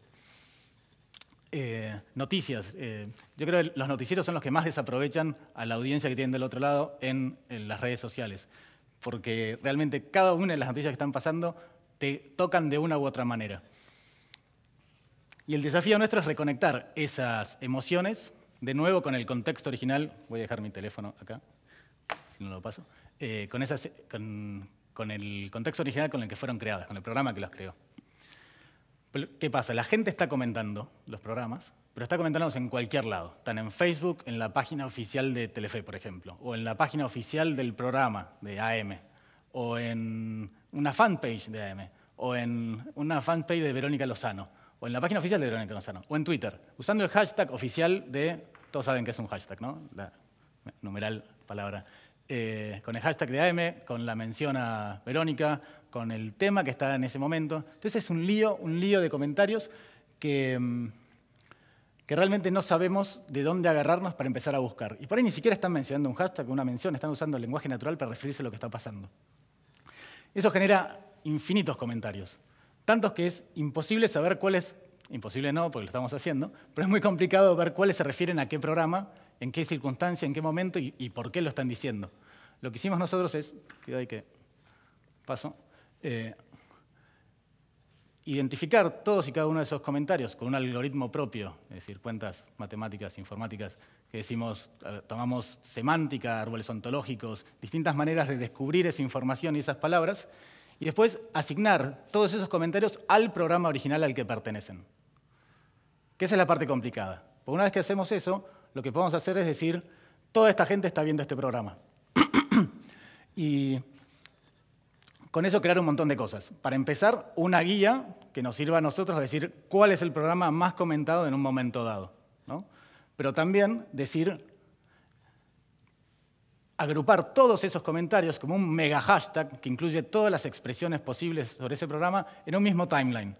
Eh, noticias. Eh, yo creo que los noticieros son los que más desaprovechan a la audiencia que tienen del otro lado en, las redes sociales, porque realmente cada una de las noticias que están pasando te tocan de una u otra manera. Y el desafío nuestro es reconectar esas emociones de nuevo con el contexto original. Voy a dejar mi teléfono acá, si no lo paso. Eh, con, con el contexto original con el que fueron creadas, con el programa que las creó. ¿Qué pasa? La gente está comentando los programas, pero está comentándolos en cualquier lado. Están en Facebook, en la página oficial de Telefe, por ejemplo, o en la página oficial del programa de AM, o en una fanpage de AM, o en una fanpage de Verónica Lozano, o en la página oficial de Verónica Lozano, o en Twitter, usando el hashtag oficial de, todos saben que es un hashtag, ¿no? La numeral palabra. Eh, con el hashtag de AM, con la mención a Verónica, con el tema que está en ese momento. Entonces es un lío, un lío de comentarios que, mm, que realmente no sabemos de dónde agarrarnos para empezar a buscar. Y por ahí ni siquiera están mencionando un hashtag, una mención, están usando el lenguaje natural para referirse a lo que está pasando. Eso genera infinitos comentarios, tantos que es imposible saber cuáles, imposible no, porque lo estamos haciendo, pero es muy complicado ver cuáles se refieren a qué programa, en qué circunstancia, en qué momento y, por qué lo están diciendo. Lo que hicimos nosotros es, cuidado que paso, eh, identificar todos y cada uno de esos comentarios con un algoritmo propio, es decir, cuentas matemáticas, informáticas, que decimos, tomamos semántica, árboles ontológicos, distintas maneras de descubrir esa información y esas palabras, y después asignar todos esos comentarios al programa original al que pertenecen. Que esa es la parte complicada. Porque una vez que hacemos eso, lo que podemos hacer es decir, toda esta gente está viendo este programa. y con eso crear un montón de cosas. Para empezar, una guía que nos sirva a nosotros a decir cuál es el programa más comentado en un momento dado. Pero también decir, agrupar todos esos comentarios como un mega hashtag que incluye todas las expresiones posibles sobre ese programa en un mismo timeline.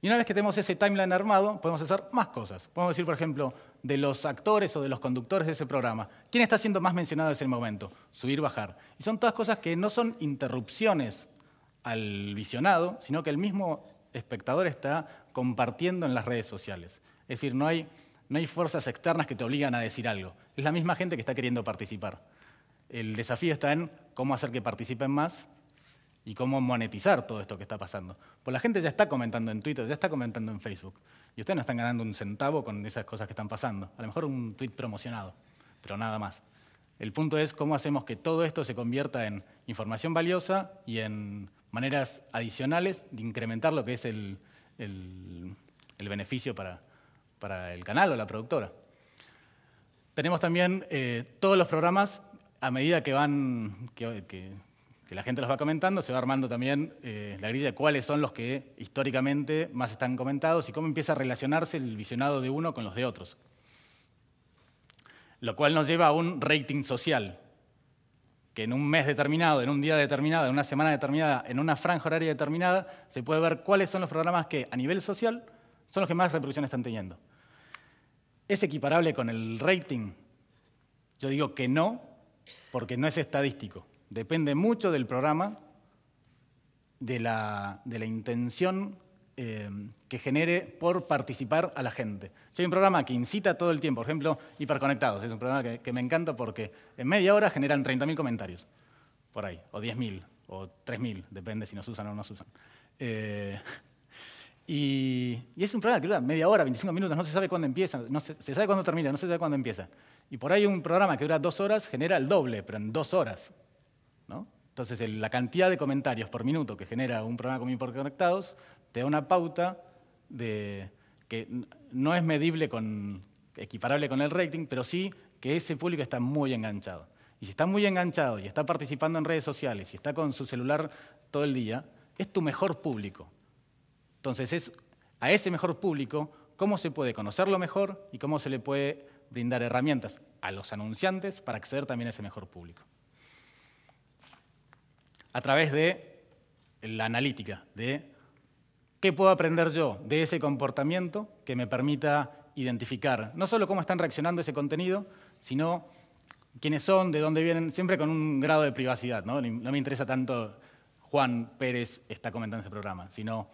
Y una vez que tenemos ese timeline armado, podemos hacer más cosas. Podemos decir, por ejemplo, de los actores o de los conductores de ese programa, ¿quién está siendo más mencionado en ese momento? Subir, bajar. Y son todas cosas que no son interrupciones al visionado, sino que el mismo espectador está compartiendo en las redes sociales. Es decir, no hay, no hay fuerzas externas que te obligan a decir algo. Es la misma gente que está queriendo participar. El desafío está en cómo hacer que participen más y cómo monetizar todo esto que está pasando. Pues la gente ya está comentando en Twitter, ya está comentando en Facebook. Y ustedes no están ganando un centavo con esas cosas que están pasando. A lo mejor un tweet promocionado, pero nada más. El punto es cómo hacemos que todo esto se convierta en información valiosa y en maneras adicionales de incrementar lo que es el, beneficio para, el canal o la productora. Tenemos también eh, todos los programas, a medida que van, que, la gente los va comentando, se va armando también eh, la grilla de cuáles son los que históricamente más están comentados y cómo empieza a relacionarse el visionado de uno con los de otros. Lo cual nos lleva a un rating social, que en un mes determinado, en un día determinado, en una semana determinada, en una franja horaria determinada, se puede ver cuáles son los programas que a nivel social son los que más reproducción están teniendo. ¿Es equiparable con el rating? Yo digo que no, porque no es estadístico. Depende mucho del programa, de la, de la intención Em, que genere por participar a la gente. Yo hay un programa que incita todo el tiempo, por ejemplo, Hiperconectados, es un programa que, me encanta porque en media hora generan 30.000 comentarios, por ahí, o 10.000, o 3.000, depende si nos usan o no nos usan. Eh, y, es un programa que dura media hora, 25 minutos, no se sabe cuándo empieza, no se, sabe cuándo termina, no se sabe cuándo empieza. Y por ahí un programa que dura dos horas genera el doble, pero en dos horas. ¿no? Entonces, la cantidad de comentarios por minuto que genera un programa como Hiperconectados te da una pauta de, que no es medible, con, equiparable con el rating, pero sí que ese público está muy enganchado. Y si está muy enganchado y está participando en redes sociales y está con su celular todo el día, es tu mejor público. Entonces, es a ese mejor público cómo se puede conocerlo mejor y cómo se le puede brindar herramientas a los anunciantes para acceder también a ese mejor público. A través de la analítica, de ¿Qué puedo aprender yo de ese comportamiento que me permita identificar no solo cómo están reaccionando ese contenido, sino quiénes son, de dónde vienen, siempre con un grado de privacidad. No, no me interesa tanto Juan Pérez está comentando este programa, sino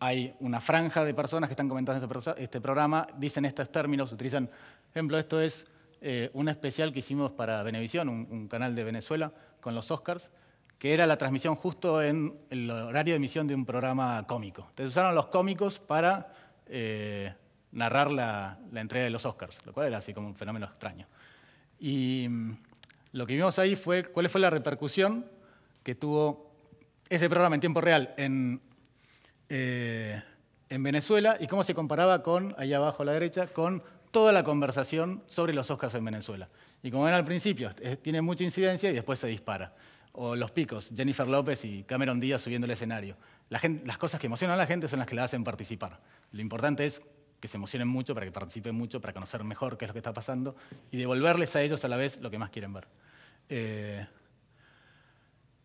hay una franja de personas que están comentando este, este programa, dicen estos términos, utilizan, por ejemplo, esto es eh, un especial que hicimos para Venevisión, un, un canal de Venezuela, con los Oscars, que era la transmisión justo en el horario de emisión de un programa cómico. Entonces usaron los cómicos para eh, narrar la, entrega de los Oscars, lo cual era así como un fenómeno extraño. Y mm, lo que vimos ahí fue cuál fue la repercusión que tuvo ese programa en tiempo real en, eh, en Venezuela y cómo se comparaba con, ahí abajo a la derecha, con toda la conversación sobre los Oscars en Venezuela. Y como ven al principio, tiene mucha incidencia y después se dispara. O los picos, Jennifer López y Cameron Díaz subiendo el escenario. las cosas que emocionan a la gente son las que la hacen participar. Lo importante es que se emocionen mucho, para que participen mucho, para conocer mejor qué es lo que está pasando y devolverles a ellos a la vez lo que más quieren ver. Eh,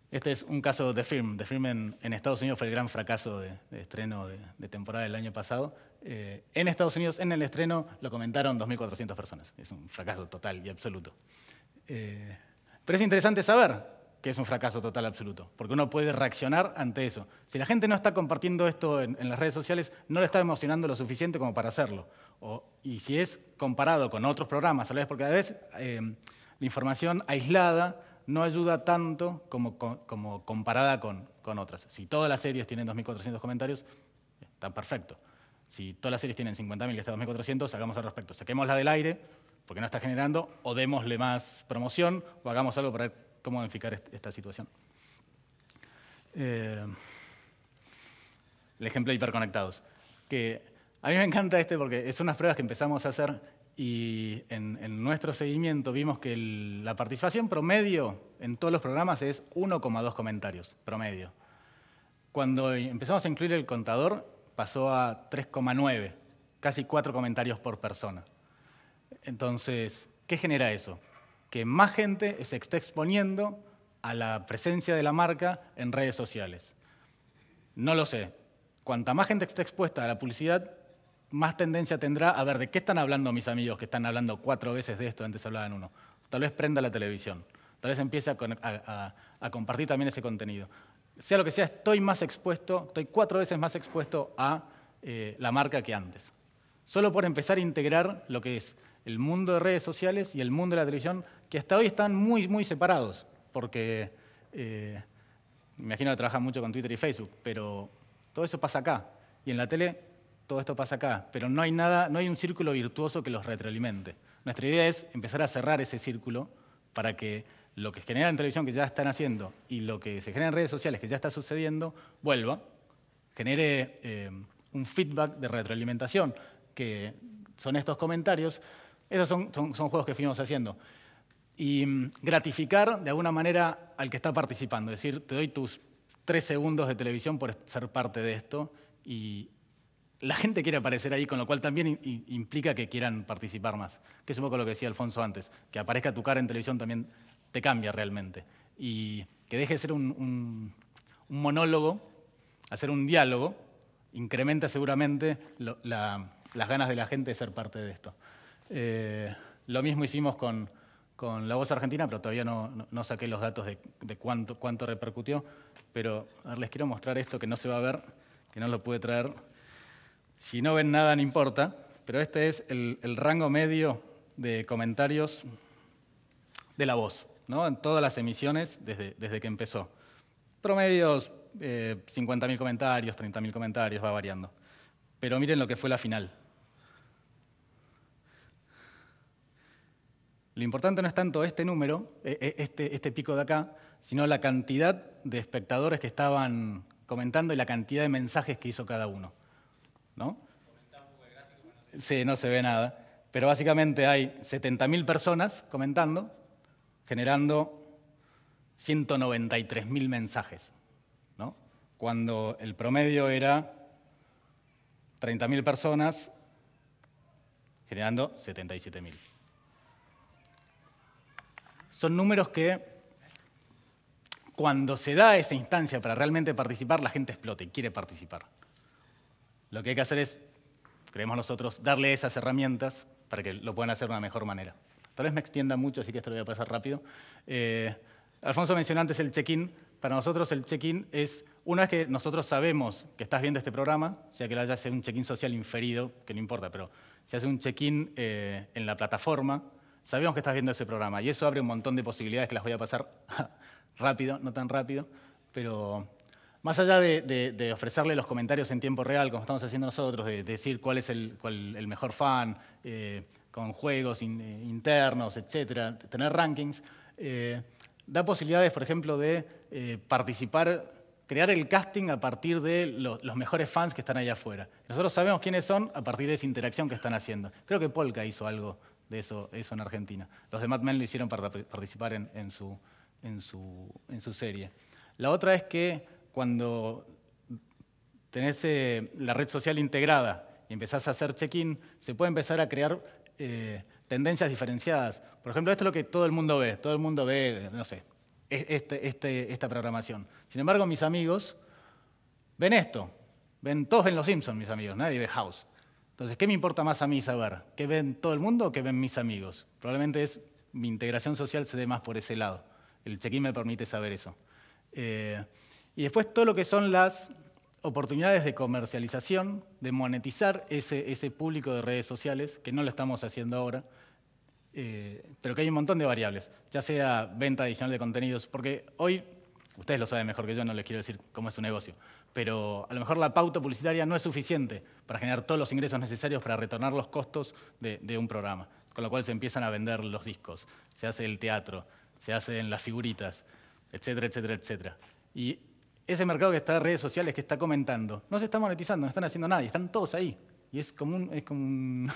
este es un caso de film. The Film en, Estados Unidos fue el gran fracaso de, estreno de, temporada del año pasado. Eh, en Estados Unidos, en el estreno, lo comentaron 2.400 personas. Es un fracaso total y absoluto. Eh, pero es interesante saber que es un fracaso total absoluto, porque uno puede reaccionar ante eso. Si la gente no está compartiendo esto en, las redes sociales, no le está emocionando lo suficiente como para hacerlo. y si es comparado con otros programas, a la vez porque a veces eh, la información aislada no ayuda tanto como, comparada con, con, otras. Si todas las series tienen 2.400 comentarios, está perfecto. Si todas las series tienen 50.000 y está 2.400, hagamos al respecto. Saquemos la del aire, porque no está generando, o démosle más promoción, o hagamos algo para cómo modificar esta situación. Eh, el ejemplo de hiperconectados. Que a mí me encanta este porque es unas pruebas que empezamos a hacer y en, nuestro seguimiento vimos que la participación promedio en todos los programas es 1,2 comentarios, promedio. Cuando empezamos a incluir el contador, pasó a 3,9, casi 4 comentarios por persona. Entonces, ¿qué genera eso? que más gente se está exponiendo a la presencia de la marca en redes sociales. No lo sé. Cuanta más gente esté expuesta a la publicidad, más tendencia tendrá a ver de qué están hablando mis amigos que están hablando cuatro veces de esto, antes hablaban uno. Tal vez prenda la televisión, tal vez empiece a, compartir también ese contenido. Sea lo que sea, estoy más expuesto, estoy cuatro veces más expuesto a eh, la marca que antes. Solo por empezar a integrar lo que es el mundo de redes sociales y el mundo de la televisión que hasta hoy están muy, muy separados, porque eh, me imagino que trabajan mucho con Twitter y Facebook, pero todo eso pasa acá. Y en la tele todo esto pasa acá, pero no hay nada, no hay un círculo virtuoso que los retroalimente. Nuestra idea es empezar a cerrar ese círculo para que lo que se genera en televisión que ya están haciendo y lo que se genera en redes sociales que ya está sucediendo vuelva, genere eh, un feedback de retroalimentación, que son estos comentarios. Esos son, son, son juegos que fuimos haciendo y mm, gratificar de alguna manera al que está participando. Es decir, te doy tus tres segundos de televisión por ser parte de esto y la gente quiere aparecer ahí, con lo cual también implica que quieran participar más. Que es un poco lo que decía Alfonso antes, que aparezca tu cara en televisión también te cambia realmente. Y que deje de ser un, monólogo, hacer un diálogo, incrementa seguramente las ganas de la gente de ser parte de esto. Eh, lo mismo hicimos con, con La Voz Argentina, pero todavía no, saqué los datos de, cuánto, repercutió. Pero les quiero mostrar esto que no se va a ver, que no lo pude traer. Si no ven nada, no importa, pero este es el, rango medio de comentarios de La Voz, ¿no? en todas las emisiones desde, que empezó. Promedios, eh, 50.000 comentarios, 30.000 comentarios, va variando. Pero miren lo que fue la final. Lo importante no es tanto este número, e, e, este, este pico de acá, sino la cantidad de espectadores que estaban comentando y la cantidad de mensajes que hizo cada uno. ¿No? Sí, no se ve nada. Pero básicamente hay 70.000 personas comentando, generando 193.000 mensajes. Cuando el promedio era 30.000 personas, generando 77.000. Son números que cuando se da esa instancia para realmente participar, la gente explota y quiere participar. Lo que hay que hacer es, creemos nosotros, darle esas herramientas para que lo puedan hacer de una mejor manera. Tal vez me extienda mucho, así que esto lo voy a pasar rápido. Eh, Alfonso mencionó antes el check-in. Para nosotros el check-in es, una vez que nosotros sabemos que estás viendo este programa, sea que haya un check-in social inferido, que no importa, pero se hace un check-in eh, en la plataforma, Sabemos que estás viendo ese programa y eso abre un montón de posibilidades que las voy a pasar rápido, no tan rápido, pero más allá de, ofrecerle los comentarios en tiempo real, como estamos haciendo nosotros, de, decir cuál es el, mejor fan, eh, con juegos eh, internos, etcétera, tener rankings, eh, da posibilidades, por ejemplo, de participar, crear el casting a partir de los mejores fans que están allá afuera. Nosotros sabemos quiénes son a partir de esa interacción que están haciendo. Creo que Polka hizo algo de eso, eso en Argentina. Los de Mad Men lo hicieron para participar en, su, en, su, en su serie. La otra es que cuando tenés eh, la red social integrada y empezás a hacer check-in, se puede empezar a crear eh, tendencias diferenciadas. Por ejemplo, esto es lo que todo el mundo ve. Todo el mundo ve, no sé, e-, este, este, esta programación. Sin embargo, mis amigos ven esto. Ven, todos ven Los Simpsons, mis amigos. Nadie ve House. Entonces, ¿qué me importa más a mí saber? ¿Qué ven todo el mundo o qué ven mis amigos? Probablemente es mi integración social se dé más por ese lado. El check-in me permite saber eso. Eh, y después todo lo que son las oportunidades de comercialización, de monetizar ese, público de redes sociales, que no lo estamos haciendo ahora, eh, pero que hay un montón de variables, ya sea venta adicional de contenidos, porque hoy, ustedes lo saben mejor que yo, no les quiero decir cómo es su negocio, pero a lo mejor la pauta publicitaria no es suficiente para generar todos los ingresos necesarios para retornar los costos de, un programa, con lo cual se empiezan a vender los discos, se hace el teatro, se hacen las figuritas, etcétera, etcétera, etcétera. Y ese mercado que está en redes sociales, que está comentando, no se está monetizando, no están haciendo nada, están todos ahí. Y es como un,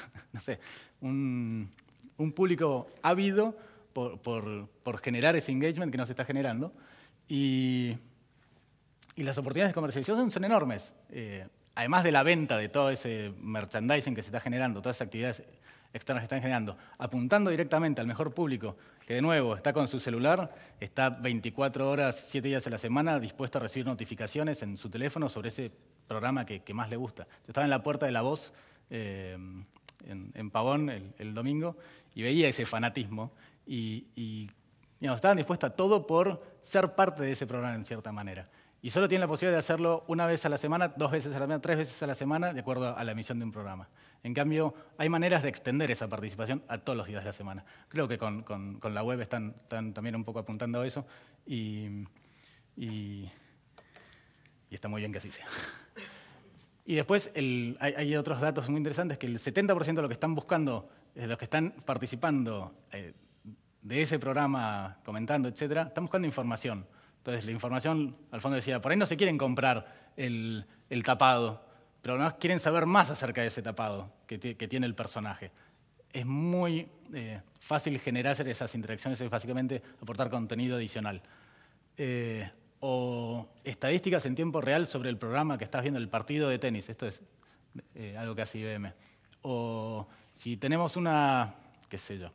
público ávido por, generar ese engagement que no se está generando. Y y las oportunidades de comercialización son enormes. Eh, además de la venta de todo ese merchandising que se está generando, todas esas actividades externas que están generando, apuntando directamente al mejor público, que de nuevo está con su celular, está 24 horas, 7 días a la semana dispuesto a recibir notificaciones en su teléfono sobre ese programa que, más le gusta. Yo estaba en la puerta de La Voz, eh, en, Pavón, el, domingo, y veía ese fanatismo y, estaban dispuestos a todo por ser parte de ese programa en cierta manera. Y solo tiene la posibilidad de hacerlo una vez a la semana, dos veces a la semana, tres veces a la semana, de acuerdo a la emisión de un programa. En cambio, hay maneras de extender esa participación a todos los días de la semana. Creo que con, la web están, también un poco apuntando a eso y, está muy bien que así sea. Y después hay, otros datos muy interesantes, que el 70% de lo que están buscando, de los que están participando eh, de ese programa, comentando, etcétera, están buscando información. Entonces, la información, al fondo decía, por ahí no se quieren comprar el, tapado, pero no quieren saber más acerca de ese tapado que, tiene el personaje. Es muy eh, fácil generar esas interacciones es básicamente aportar contenido adicional. Eh, o estadísticas en tiempo real sobre el programa que estás viendo, el partido de tenis. Esto es eh, algo que hace IBM. O si tenemos una, qué sé yo,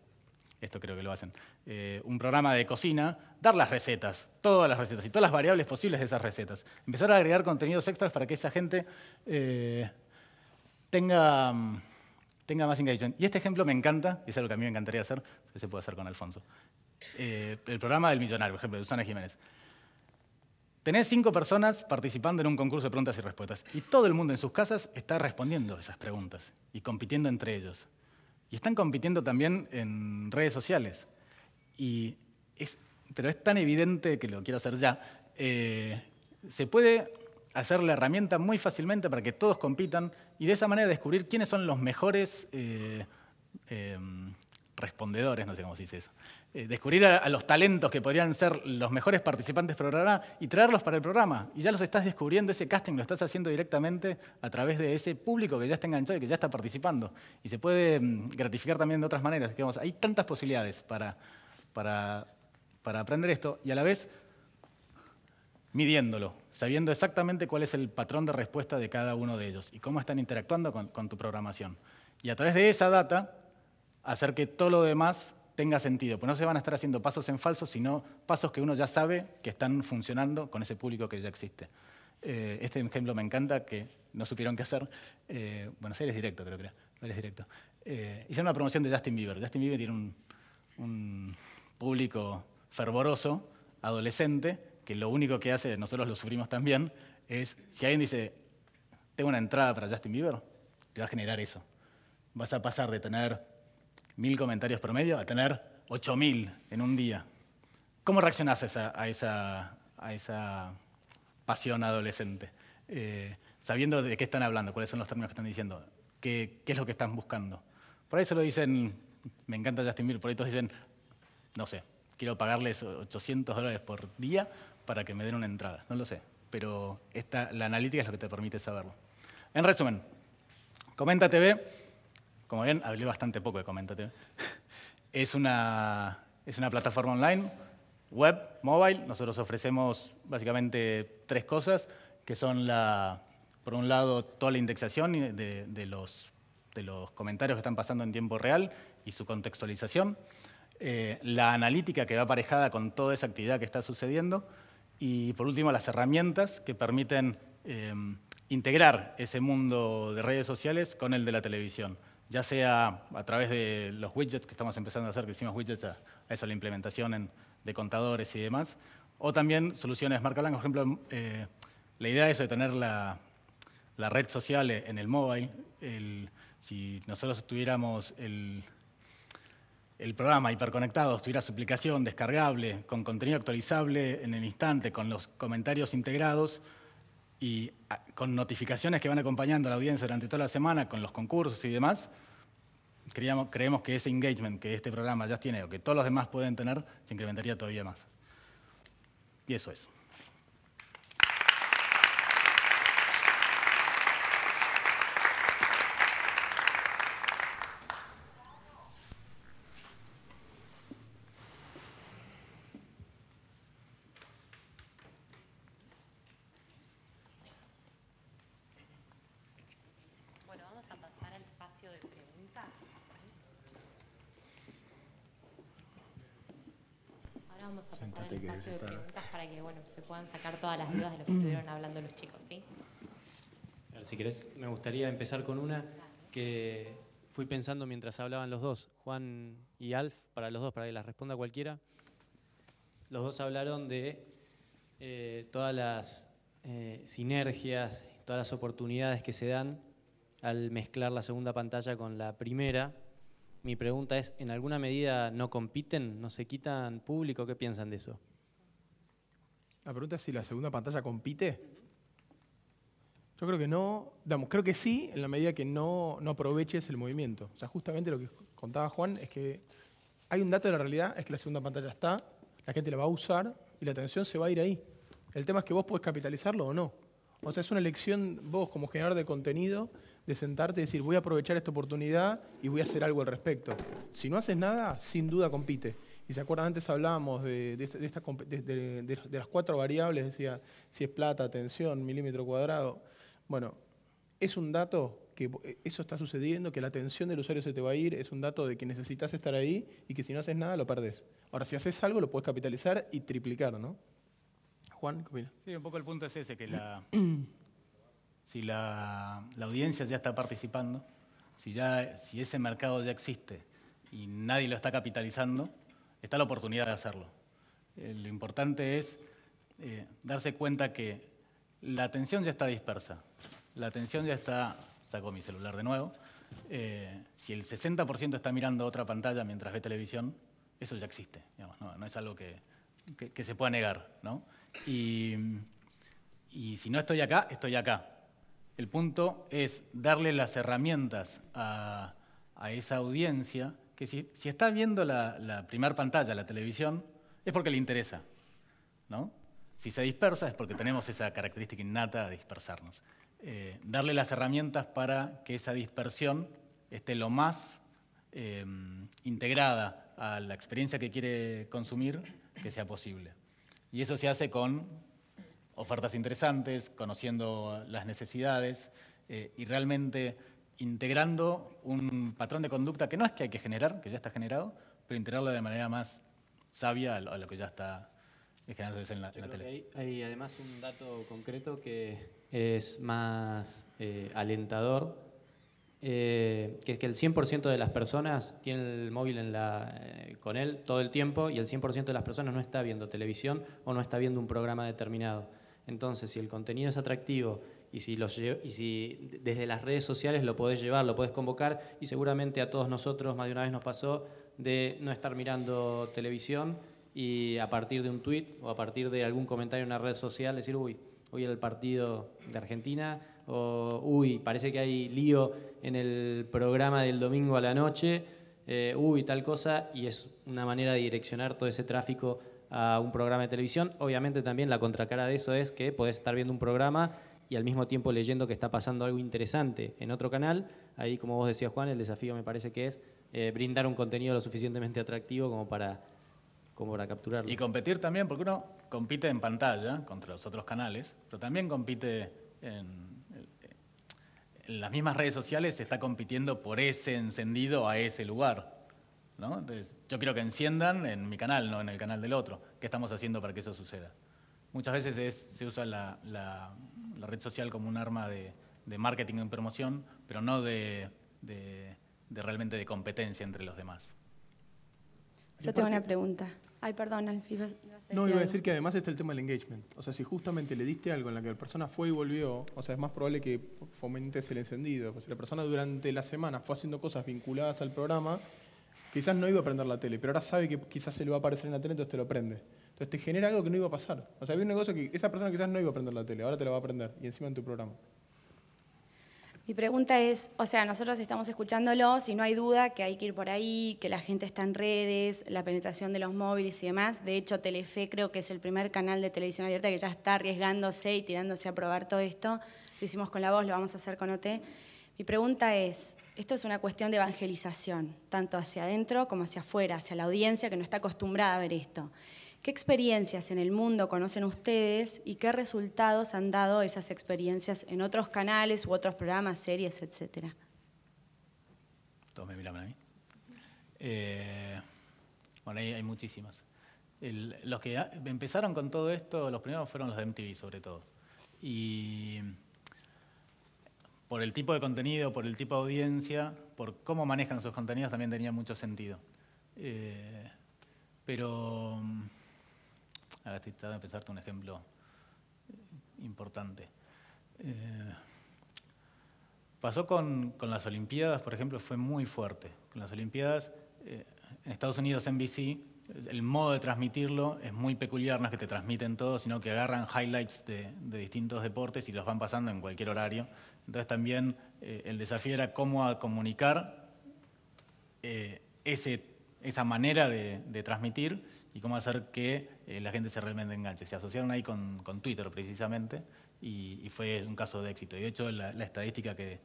esto creo que lo hacen, eh, un programa de cocina, dar las recetas, todas las recetas y todas las variables posibles de esas recetas. Empezar a agregar contenidos extras para que esa gente eh, mm, tenga, más engagement. Y este ejemplo me encanta, y es algo que a mí me encantaría hacer, que se puede hacer con Alfonso. Eh, el programa del millonario, por ejemplo, de Susana Jiménez. Tenés cinco personas participando en un concurso de preguntas y respuestas y todo el mundo en sus casas está respondiendo esas preguntas y compitiendo entre ellos. Y están compitiendo también en redes sociales. Y es, pero es tan evidente que lo quiero hacer ya. Eh, se puede hacer la herramienta muy fácilmente para que todos compitan y de esa manera descubrir quiénes son los mejores eh, eh, respondedores, no sé cómo se dice eso, eh, descubrir a, los talentos que podrían ser los mejores participantes del programa y traerlos para el programa. Y ya los estás descubriendo, ese casting lo estás haciendo directamente a través de ese público que ya está enganchado y que ya está participando. Y se puede mm, gratificar también de otras maneras. Digamos, hay tantas posibilidades para, para, aprender esto y a la vez midiéndolo, sabiendo exactamente cuál es el patrón de respuesta de cada uno de ellos y cómo están interactuando con tu programación. Y a través de esa data, hacer que todo lo demás tenga sentido, pues no se van a estar haciendo pasos en falso, sino pasos que uno ya sabe que están funcionando con ese público que ya existe. Eh, este ejemplo me encanta, que no supieron qué hacer. Eh, bueno, si eres Directo, creo que era. Directo. Eh, hicieron una promoción de Justin Bieber. Justin Bieber tiene un, un público fervoroso, adolescente, que lo único que hace, nosotros lo sufrimos también, es si alguien dice, tengo una entrada para Justin Bieber, te va a generar eso. Vas a pasar de tener mil comentarios promedio a tener 8.000 en un día. ¿Cómo reaccionás a esa, a esa, pasión adolescente? Eh, sabiendo de qué están hablando, cuáles son los términos que están diciendo, qué, qué es lo que están buscando. Por ahí se lo dicen, me encanta Justin Bieber, por ahí todos dicen, no sé, quiero pagarles 800 dólares por día para que me den una entrada, no lo sé, pero esta, la analítica es lo que te permite saberlo. En resumen, Comenta TV como bien hablé bastante poco de Comentate. Es una, plataforma online, web, mobile. Nosotros ofrecemos básicamente tres cosas, que son, por un lado, toda la indexación de, los, comentarios que están pasando en tiempo real y su contextualización. Eh, la analítica que va aparejada con toda esa actividad que está sucediendo y por último las herramientas que permiten eh, integrar ese mundo de redes sociales con el de la televisión ya sea a través de los widgets que estamos empezando a hacer, que hicimos widgets a, eso, la implementación de contadores y demás, o también soluciones marca blanca. Por ejemplo, eh, la idea es de tener la, red social en el móvil. si nosotros tuviéramos el, el programa hiperconectado, tuviera su aplicación descargable, con contenido actualizable en el instante, con los comentarios integrados, y ah, con notificaciones que van acompañando a la audiencia durante toda la semana, con los concursos y demás, creemos que ese engagement que este programa ya tiene o que todos los demás pueden tener se incrementaría todavía más. Y eso es. preguntas para que bueno, se puedan sacar todas las dudas de lo que estuvieron hablando los chicos, ¿sí? si querés, me gustaría empezar con una que fui pensando mientras hablaban los dos, Juan y Alf, para los dos, para que las responda cualquiera. Los dos hablaron de eh, todas las eh, sinergias, todas las oportunidades que se dan al mezclar la segunda pantalla con la primera. Mi pregunta es, ¿en alguna medida no compiten, no se quitan público? ¿Qué piensan de eso? La pregunta es si la segunda pantalla compite. Yo creo que no, creo que sí, en la medida que no, no aproveches el movimiento. O sea, justamente lo que contaba Juan es que hay un dato de la realidad, es que la segunda pantalla está, la gente la va a usar y la atención se va a ir ahí. El tema es que vos podés capitalizarlo o no. O sea, es una elección vos como generador de contenido de sentarte y decir, voy a aprovechar esta oportunidad y voy a hacer algo al respecto. Si no haces nada, sin duda compite. Y se acuerdan, antes hablábamos de, de, de, las cuatro variables, decía si es plata, tensión, milímetro cuadrado. Bueno, es un dato que eh, eso está sucediendo, que la tensión del usuario se te va a ir, es un dato de que necesitas estar ahí y que si no haces nada lo perdés. Ahora, si haces algo lo puedes capitalizar y triplicar, ¿no? Juan, ¿qué opinas? Sí, un poco el punto es ese, que la, si la, audiencia ya está participando, si, ya, si ese mercado ya existe y nadie lo está capitalizando, está la oportunidad de hacerlo. Eh, lo importante es eh, darse cuenta que la atención ya está dispersa. La atención ya está, saco mi celular de nuevo, eh, si el 60% está mirando otra pantalla mientras ve televisión, eso ya existe, no, es algo que, se pueda negar. Y, si no estoy acá, estoy acá. El punto es darle las herramientas a, a esa audiencia que si, está viendo la, primera pantalla, la televisión, es porque le interesa. ¿no? Si se dispersa es porque tenemos esa característica innata de dispersarnos. Eh, darle las herramientas para que esa dispersión esté lo más em, integrada a la experiencia que quiere consumir que sea posible. Y eso se hace con ofertas interesantes, conociendo las necesidades eh, y realmente integrando un patrón de conducta que no es que hay que generar, que ya está generado, pero integrarlo de manera más sabia a lo que ya está generándose en la, tele. Hay, además un dato concreto que es más eh, alentador, eh, que es que el 100% de las personas tiene el móvil eh, con él todo el tiempo y el 100% de las personas no está viendo televisión o no está viendo un programa determinado. Entonces, si el contenido es atractivo y si, los, y si desde las redes sociales lo podés llevar, lo podés convocar y seguramente a todos nosotros más de una vez nos pasó de no estar mirando televisión y a partir de un tweet o a partir de algún comentario en una red social decir, uy, hoy era el partido de Argentina o uy, parece que hay lío en el programa del domingo a la noche, eh, uy, tal cosa, y es una manera de direccionar todo ese tráfico a un programa de televisión. Obviamente también la contracara de eso es que podés estar viendo un programa y al mismo tiempo leyendo que está pasando algo interesante en otro canal. Ahí, como vos decías, Juan, el desafío me parece que es eh, brindar un contenido lo suficientemente atractivo como para, como para capturarlo. Y competir también, porque uno compite en pantalla contra los otros canales, pero también compite en, en las mismas redes sociales, se está compitiendo por ese encendido a ese lugar. Entonces, yo quiero que enciendan en mi canal, no en el canal del otro. ¿Qué estamos haciendo para que eso suceda? Muchas veces se usa la la red social como un arma de, marketing y promoción, pero no de, realmente de competencia entre los demás. Yo tengo una pregunta. Ay, perdón, No, iba a decir que además está el tema del engagement. O sea, si justamente le diste algo en la que la persona fue y volvió, o sea, es más probable que fomentes el encendido. Pues si la persona durante la semana fue haciendo cosas vinculadas al programa, quizás no iba a prender la tele, pero ahora sabe que quizás se le va a aparecer en la tele, entonces te lo prende. Entonces te genera algo que no iba a pasar. O sea, había un negocio que esa persona quizás no iba a aprender la tele, ahora te la va a aprender y encima en tu programa. Mi pregunta es, o sea, nosotros estamos escuchándolo, y no hay duda que hay que ir por ahí, que la gente está en redes, la penetración de los móviles y demás. De hecho, Telefe creo que es el primer canal de televisión abierta que ya está arriesgándose y tirándose a probar todo esto. Lo hicimos con la voz, lo vamos a hacer con OT. Mi pregunta es, esto es una cuestión de evangelización, tanto hacia adentro como hacia afuera, hacia la audiencia que no está acostumbrada a ver esto. ¿Qué experiencias en el mundo conocen ustedes y qué resultados han dado esas experiencias en otros canales u otros programas, series, etcétera? Todos me miran a mí. Eh, bueno, hay, muchísimas. los que empezaron con todo esto, los primeros fueron los de MTV sobre todo. Y por el tipo de contenido, por el tipo de audiencia, por cómo manejan sus contenidos también tenía mucho sentido. Eh, pero Ahora estoy de empezarte un ejemplo eh, importante. Eh, pasó con, las Olimpiadas, por ejemplo, fue muy fuerte. Con las Olimpiadas, eh, en Estados Unidos NBC, el modo de transmitirlo es muy peculiar, no es que te transmiten todo, sino que agarran highlights de, de distintos deportes y los van pasando en cualquier horario. Entonces también el desafío era cómo comunicar esa manera de transmitir y cómo hacer que eh, la gente se realmente enganche. Se asociaron ahí con, Twitter precisamente y, fue un caso de éxito. Y de hecho la, estadística que,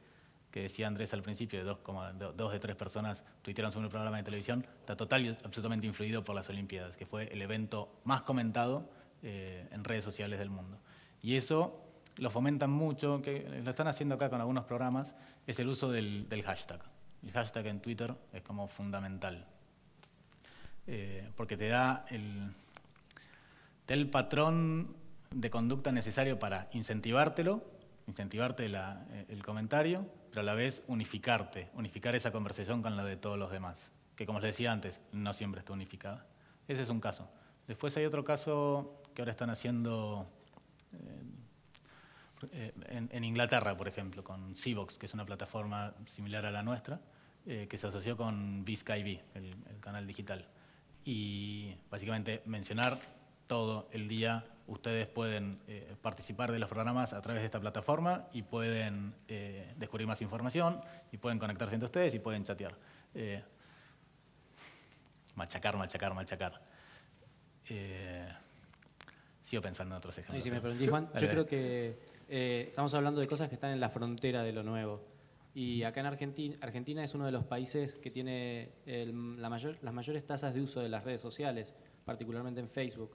decía Andrés al principio, de dos, de tres personas tuitearon sobre un programa de televisión, está total y absolutamente influido por las Olimpiadas, que fue el evento más comentado eh, en redes sociales del mundo. Y eso lo fomentan mucho, que lo están haciendo acá con algunos programas, es el uso del hashtag. El hashtag en Twitter es como fundamental eh, porque te da, el, patrón de conducta necesario para incentivártelo, incentivarte la, eh, el comentario, pero a la vez unificarte, unificar esa conversación con la de todos los demás, que como les decía antes, no siempre está unificada. Ese es un caso. Después hay otro caso que ahora están haciendo eh, en, Inglaterra, por ejemplo, con Cvox, que es una plataforma similar a la nuestra, que se asoció con BSkyB, el canal digital y básicamente mencionar todo el día. Ustedes pueden eh, participar de los programas a través de esta plataforma y pueden eh, descubrir más información y pueden conectarse entre ustedes y pueden chatear. Eh, machacar, machacar, machacar. sigo pensando en otros ejemplos. yo creo que estamos hablando de cosas que están en la frontera de lo nuevo. Y acá en Argentina, Argentina es uno de los países que tiene la mayor, las mayores tasas de uso de las redes sociales, particularmente en Facebook.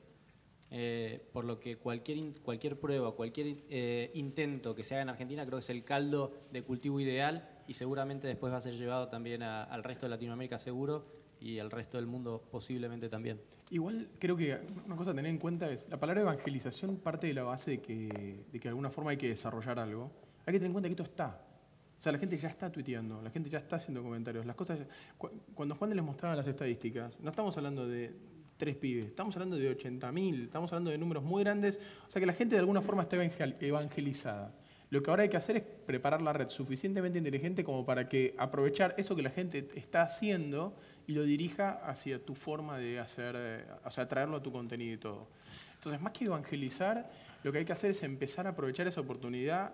Eh, por lo que cualquier, cualquier prueba, cualquier eh, intento que se haga en Argentina creo que es el caldo de cultivo ideal y seguramente después va a ser llevado también al resto de Latinoamérica seguro y al resto del mundo posiblemente también. Igual creo que una cosa a tener en cuenta es, la palabra evangelización parte de la base de que de, que de alguna forma hay que desarrollar algo. Hay que tener en cuenta que esto está, o sea, la gente ya está tuiteando, la gente ya está haciendo comentarios. Las cosas, cuando Juan les mostraba las estadísticas, no estamos hablando de tres pibes, estamos hablando de 80.000, estamos hablando de números muy grandes, o sea que la gente de alguna forma está evangelizada. Lo que ahora hay que hacer es preparar la red suficientemente inteligente como para que aprovechar eso que la gente está haciendo y lo dirija hacia tu forma de hacer, eh, o sea, traerlo a tu contenido y todo. Entonces, más que evangelizar, lo que hay que hacer es empezar a aprovechar esa oportunidad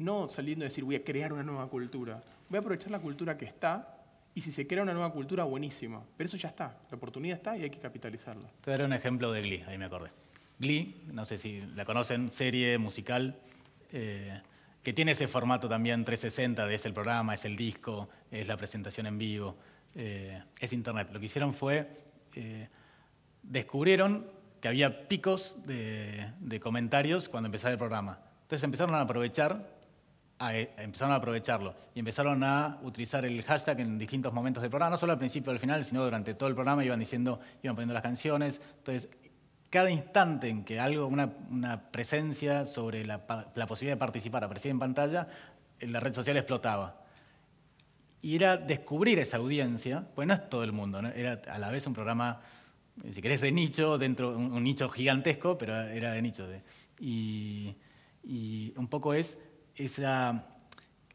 no saliendo a decir voy a crear una nueva cultura. Voy a aprovechar la cultura que está y si se crea una nueva cultura, buenísima. Pero eso ya está, la oportunidad está y hay que capitalizarla. Te daré un ejemplo de Glee, ahí me acordé. Glee, no sé si la conocen, serie musical, eh, que tiene ese formato también 360, es el programa, es el disco, es la presentación en vivo, eh, es internet. Lo que hicieron fue, eh, descubrieron que había picos de, de comentarios cuando empezaba el programa. Entonces empezaron a aprovechar eh, empezaron a aprovecharlo y empezaron a utilizar el hashtag en distintos momentos del programa, no solo al principio al final, sino durante todo el programa iban diciendo, iban poniendo las canciones. Entonces, cada instante en que algo, una, presencia sobre la, posibilidad de participar aparecía en pantalla, la red social explotaba. Y era descubrir esa audiencia, pues no es todo el mundo, era a la vez un programa, si querés, de nicho, dentro un, nicho gigantesco, pero era de nicho. De, y, y un poco es esa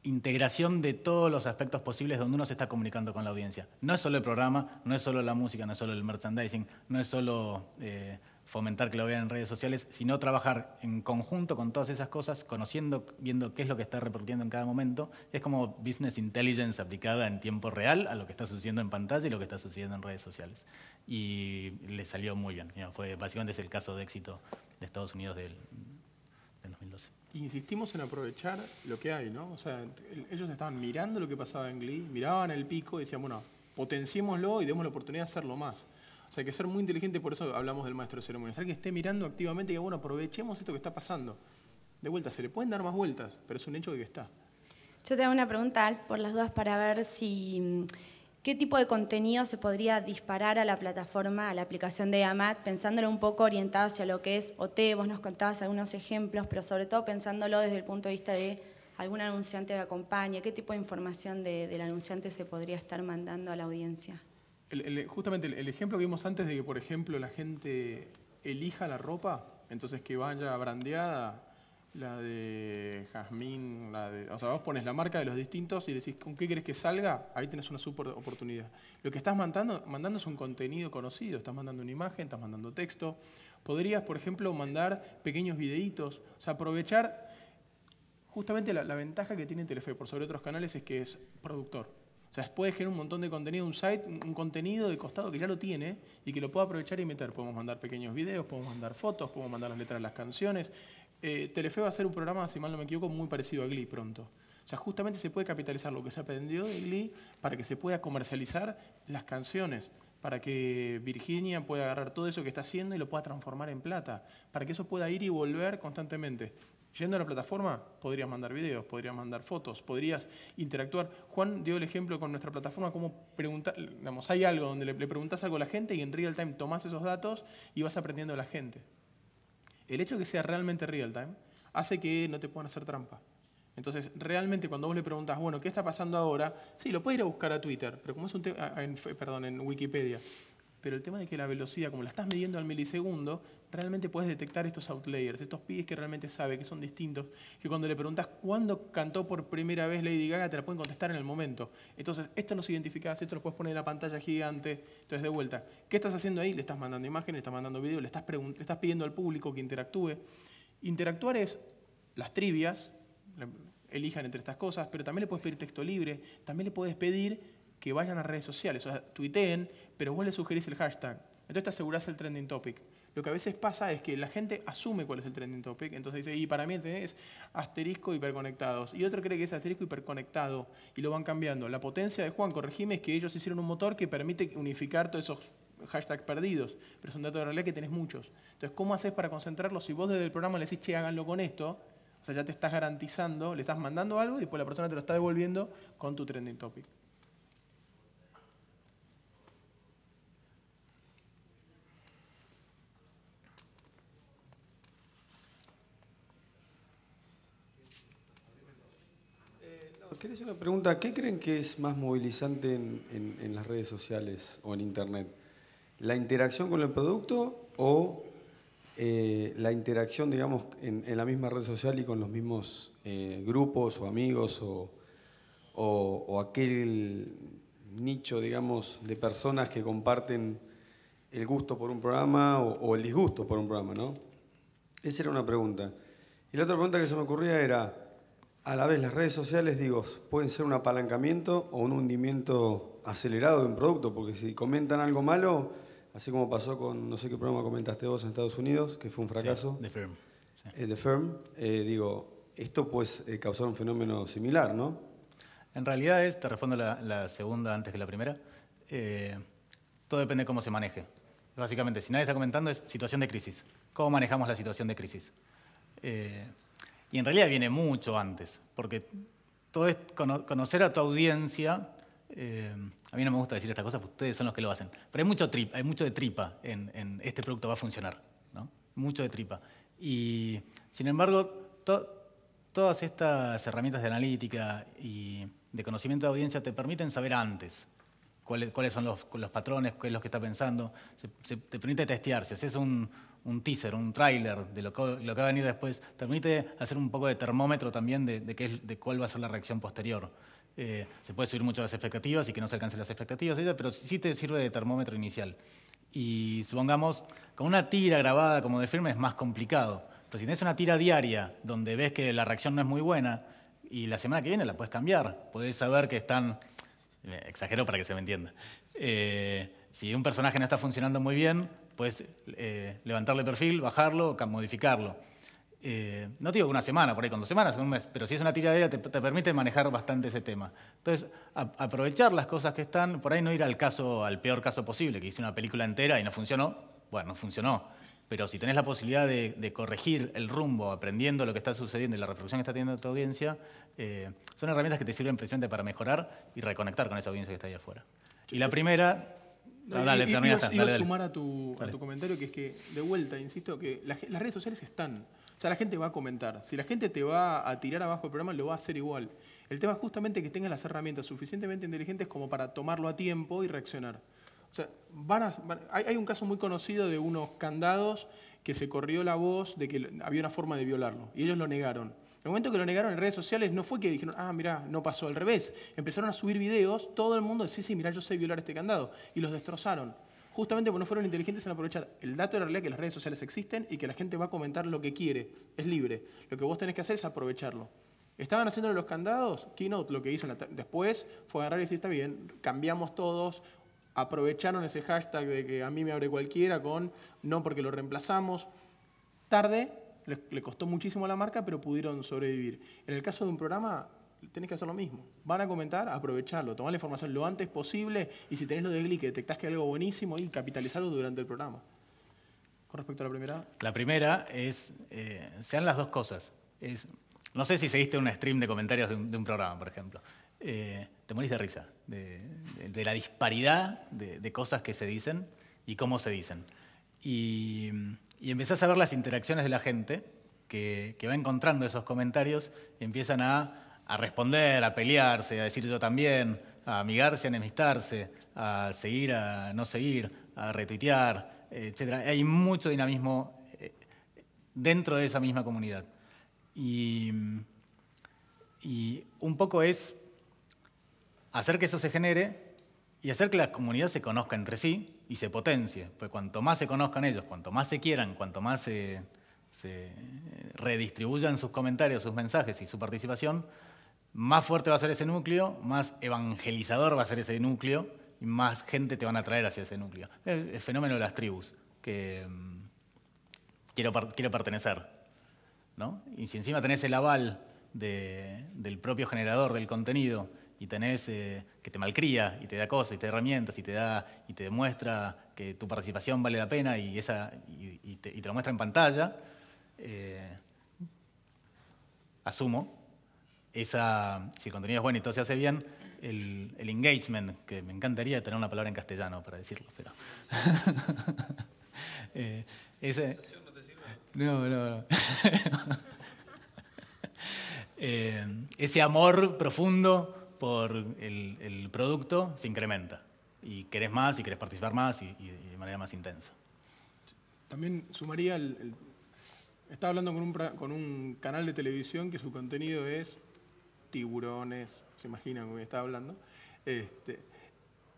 integración de todos los aspectos posibles donde uno se está comunicando con la audiencia. No es solo el programa, no es solo la música, no es solo el merchandising, no es solo eh, fomentar que lo vean en redes sociales, sino trabajar en conjunto con todas esas cosas, conociendo, viendo qué es lo que está reportando en cada momento. Es como business intelligence aplicada en tiempo real a lo que está sucediendo en pantalla y lo que está sucediendo en redes sociales. Y le salió muy bien. Fue, básicamente es el caso de éxito de Estados Unidos del, insistimos en aprovechar lo que hay, ¿no? O sea, ellos estaban mirando lo que pasaba en Glee, miraban el pico y decían, bueno, potenciémoslo y demos la oportunidad de hacerlo más. O sea, hay que ser muy inteligente, por eso hablamos del maestro de ceremonias. Alguien que esté mirando activamente y diga, bueno, aprovechemos esto que está pasando. De vuelta, se le pueden dar más vueltas, pero es un hecho que está. Yo te hago una pregunta, Alf, por las dudas, para ver si ¿Qué tipo de contenido se podría disparar a la plataforma, a la aplicación de AMAT, pensándolo un poco orientado hacia lo que es OT? Vos nos contabas algunos ejemplos, pero sobre todo pensándolo desde el punto de vista de algún anunciante que compañía. ¿Qué tipo de información del anunciante se podría estar mandando a la audiencia? justamente el, el ejemplo que vimos antes de que, por ejemplo, la gente elija la ropa, entonces que vaya brandeada, la de jazmín, la de... O sea, vos pones la marca de los distintos y decís, ¿con qué querés que salga? Ahí tenés una super oportunidad. Lo que estás mandando, mandando es un contenido conocido, estás mandando una imagen, estás mandando texto. Podrías, por ejemplo, mandar pequeños videitos, o sea, aprovechar... Justamente la, ventaja que tiene Telefe por sobre otros canales es que es productor. O sea, puede generar un montón de contenido, un site, un contenido de costado que ya lo tiene y que lo puedo aprovechar y meter. Podemos mandar pequeños videos, podemos mandar fotos, podemos mandar las letras de las canciones, eh, Telefe va a hacer un programa, si mal no me equivoco, muy parecido a Glee pronto. O sea, justamente se puede capitalizar lo que se aprendió de Glee para que se pueda comercializar las canciones, para que Virginia pueda agarrar todo eso que está haciendo y lo pueda transformar en plata, para que eso pueda ir y volver constantemente. Yendo a la plataforma, podrías mandar videos, podrías mandar fotos, podrías interactuar. Juan dio el ejemplo con nuestra plataforma, como preguntar, hay algo donde le, le preguntas algo a la gente y en real time tomas esos datos y vas aprendiendo a la gente el hecho de que sea realmente real time hace que no te puedan hacer trampa. Entonces, realmente cuando vos le preguntas, bueno, ¿qué está pasando ahora? Sí, lo puedes ir a buscar a Twitter, pero como es un tema, perdón, en Wikipedia. Pero el tema de que la velocidad, como la estás midiendo al milisegundo, realmente puedes detectar estos outlayers, estos pies que realmente sabe, que son distintos, que cuando le preguntas cuándo cantó por primera vez Lady Gaga, te la pueden contestar en el momento. Entonces, esto los identificas, esto lo puedes poner en la pantalla gigante. Entonces, de vuelta, ¿qué estás haciendo ahí? Le estás mandando imágenes, le estás mandando videos, le estás, estás pidiendo al público que interactúe. Interactuar es las trivias, elijan entre estas cosas, pero también le puedes pedir texto libre, también le puedes pedir que vayan a redes sociales, o sea, tuiteen, pero vos le sugerís el hashtag. Entonces te asegurás el trending topic lo que a veces pasa es que la gente asume cuál es el trending topic, entonces dice, y para mí es asterisco hiperconectados. Y otro cree que es asterisco hiperconectado y lo van cambiando. La potencia de Juan, corregime, es que ellos hicieron un motor que permite unificar todos esos hashtags perdidos, pero es un dato de realidad que tenés muchos. Entonces, ¿cómo haces para concentrarlos? Si vos desde el programa le decís, che, háganlo con esto, o sea, ya te estás garantizando, le estás mandando algo y después la persona te lo está devolviendo con tu trending topic. Quería hacer una pregunta. ¿Qué creen que es más movilizante en, las redes sociales o en Internet? ¿La interacción con el producto o eh, la interacción, digamos, en, la misma red social y con los mismos eh, grupos o amigos o, aquel nicho, digamos, de personas que comparten el gusto por un programa o, el disgusto por un programa, ¿no? Esa era una pregunta. Y la otra pregunta que se me ocurría era a la vez las redes sociales, digo, pueden ser un apalancamiento o un hundimiento acelerado de un producto, porque si comentan algo malo, así como pasó con, no sé qué programa comentaste vos en Estados Unidos, que fue un fracaso. Sí, the eh, Firm. the eh, Firm, digo, esto puede eh, causar un fenómeno similar, ¿no? En realidad es, te respondo la, la segunda antes que la primera, todo depende de cómo se maneje. Básicamente, si nadie está comentando, es situación de crisis. ¿Cómo manejamos la situación de crisis? Y en realidad viene mucho antes, porque todo es conocer a tu audiencia. Eh, a mí no me gusta decir estas cosas, ustedes son los que lo hacen. Pero hay mucho, trip, hay mucho de tripa en, este producto va a funcionar. ¿no? Mucho de tripa. Y sin embargo, todas estas herramientas de analítica y de conocimiento de audiencia te permiten saber antes cuáles, son los, patrones, qué es lo que está pensando. te permite testear. Si haces un, un teaser, un tráiler de lo que, va a venir después, permite hacer un poco de termómetro también de, de, de cuál va a ser la reacción posterior. Eh, se puede subir mucho las expectativas y que no se alcancen las expectativas, pero sí te sirve de termómetro inicial. Y supongamos, con una tira grabada como de firme es más complicado, pero si tienes una tira diaria donde ves que la reacción no es muy buena y la semana que viene la puedes cambiar, puedes saber que están, eh, exagero para que se me entienda, eh, si un personaje no está funcionando muy bien, Puedes eh, levantarle perfil, bajarlo, modificarlo. Eh, no te digo una semana, por ahí con dos semanas, un mes, pero si es una tiradera te, permite manejar bastante ese tema. Entonces, aprovechar las cosas que están, por ahí no ir al caso, al peor caso posible, que hice una película entera y no funcionó, bueno, no funcionó. Pero si tenés la posibilidad de, corregir el rumbo, aprendiendo lo que está sucediendo y la reflexión que está teniendo tu audiencia, eh, son herramientas que te sirven precisamente para mejorar y reconectar con esa audiencia que está ahí afuera. Y la primera, no, Iba, a sumar a tu, comentario, que es que, de vuelta, insisto, que las redes sociales están. O sea, la gente va a comentar. Si la gente te va a tirar abajo el programa, lo va a hacer igual. El tema es justamente que tengas las herramientas suficientemente inteligentes como para tomarlo a tiempo y reaccionar. O sea, van hay, hay, un caso muy conocido de unos candados que se corrió la voz de que había una forma de violarlo y ellos lo negaron el momento que lo negaron en redes sociales no fue que dijeron, ah, mira no pasó, al revés. Empezaron a subir videos, todo el mundo decía, sí, mira yo sé violar este candado. Y los destrozaron. Justamente porque no fueron inteligentes en aprovechar el dato de la realidad que las redes sociales existen y que la gente va a comentar lo que quiere. Es libre. Lo que vos tenés que hacer es aprovecharlo. Estaban haciendo los candados, Keynote lo que hizo después fue agarrar y decir, está bien, cambiamos todos, aprovecharon ese hashtag de que a mí me abre cualquiera con no porque lo reemplazamos. Tarde, le, costó muchísimo a la marca, pero pudieron sobrevivir. En el caso de un programa, tenés que hacer lo mismo. Van a comentar, aprovecharlo, tomar la información lo antes posible y si tenés lo de Glee que detectás que hay algo buenísimo y capitalizarlo durante el programa. Con respecto a la primera. La primera es, eh, sean las dos cosas. no sé si seguiste un stream de comentarios de un, programa, por ejemplo. Eh, te morís de risa de la disparidad de, cosas que se dicen y cómo se dicen y, empezás a ver las interacciones de la gente que, va encontrando esos comentarios y empiezan a, responder, a pelearse, a decir yo también, a amigarse, a enemistarse, a seguir, a no seguir, a retuitear, etc. Hay mucho dinamismo eh, dentro de esa misma comunidad. y un poco es hacer que eso se genere y hacer que la comunidad se conozca entre sí y se potencie. Pues cuanto más se conozcan ellos, cuanto más se quieran, cuanto más se, eh, redistribuyan sus comentarios, sus mensajes y su participación, más fuerte va a ser ese núcleo, más evangelizador va a ser ese núcleo y más gente te van a traer hacia ese núcleo. Es el fenómeno de las tribus, que mm, quiero, quiero, pertenecer. Y si encima tenés el aval del propio generador del contenido y tenés eh, que te malcría y te da cosas y te da herramientas y te da y te demuestra que tu participación vale la pena y esa y, te, lo muestra en pantalla eh, asumo esa si el contenido es bueno y todo se hace bien el, engagement que me encantaría tener una palabra en castellano para decirlo pero ese, ese amor profundo por el, producto se incrementa. Y querés más y querés participar más y, de manera más intensa. También sumaría, el, estaba hablando con un, con un canal de televisión que su contenido es tiburones, se imaginan con estaba hablando. Este,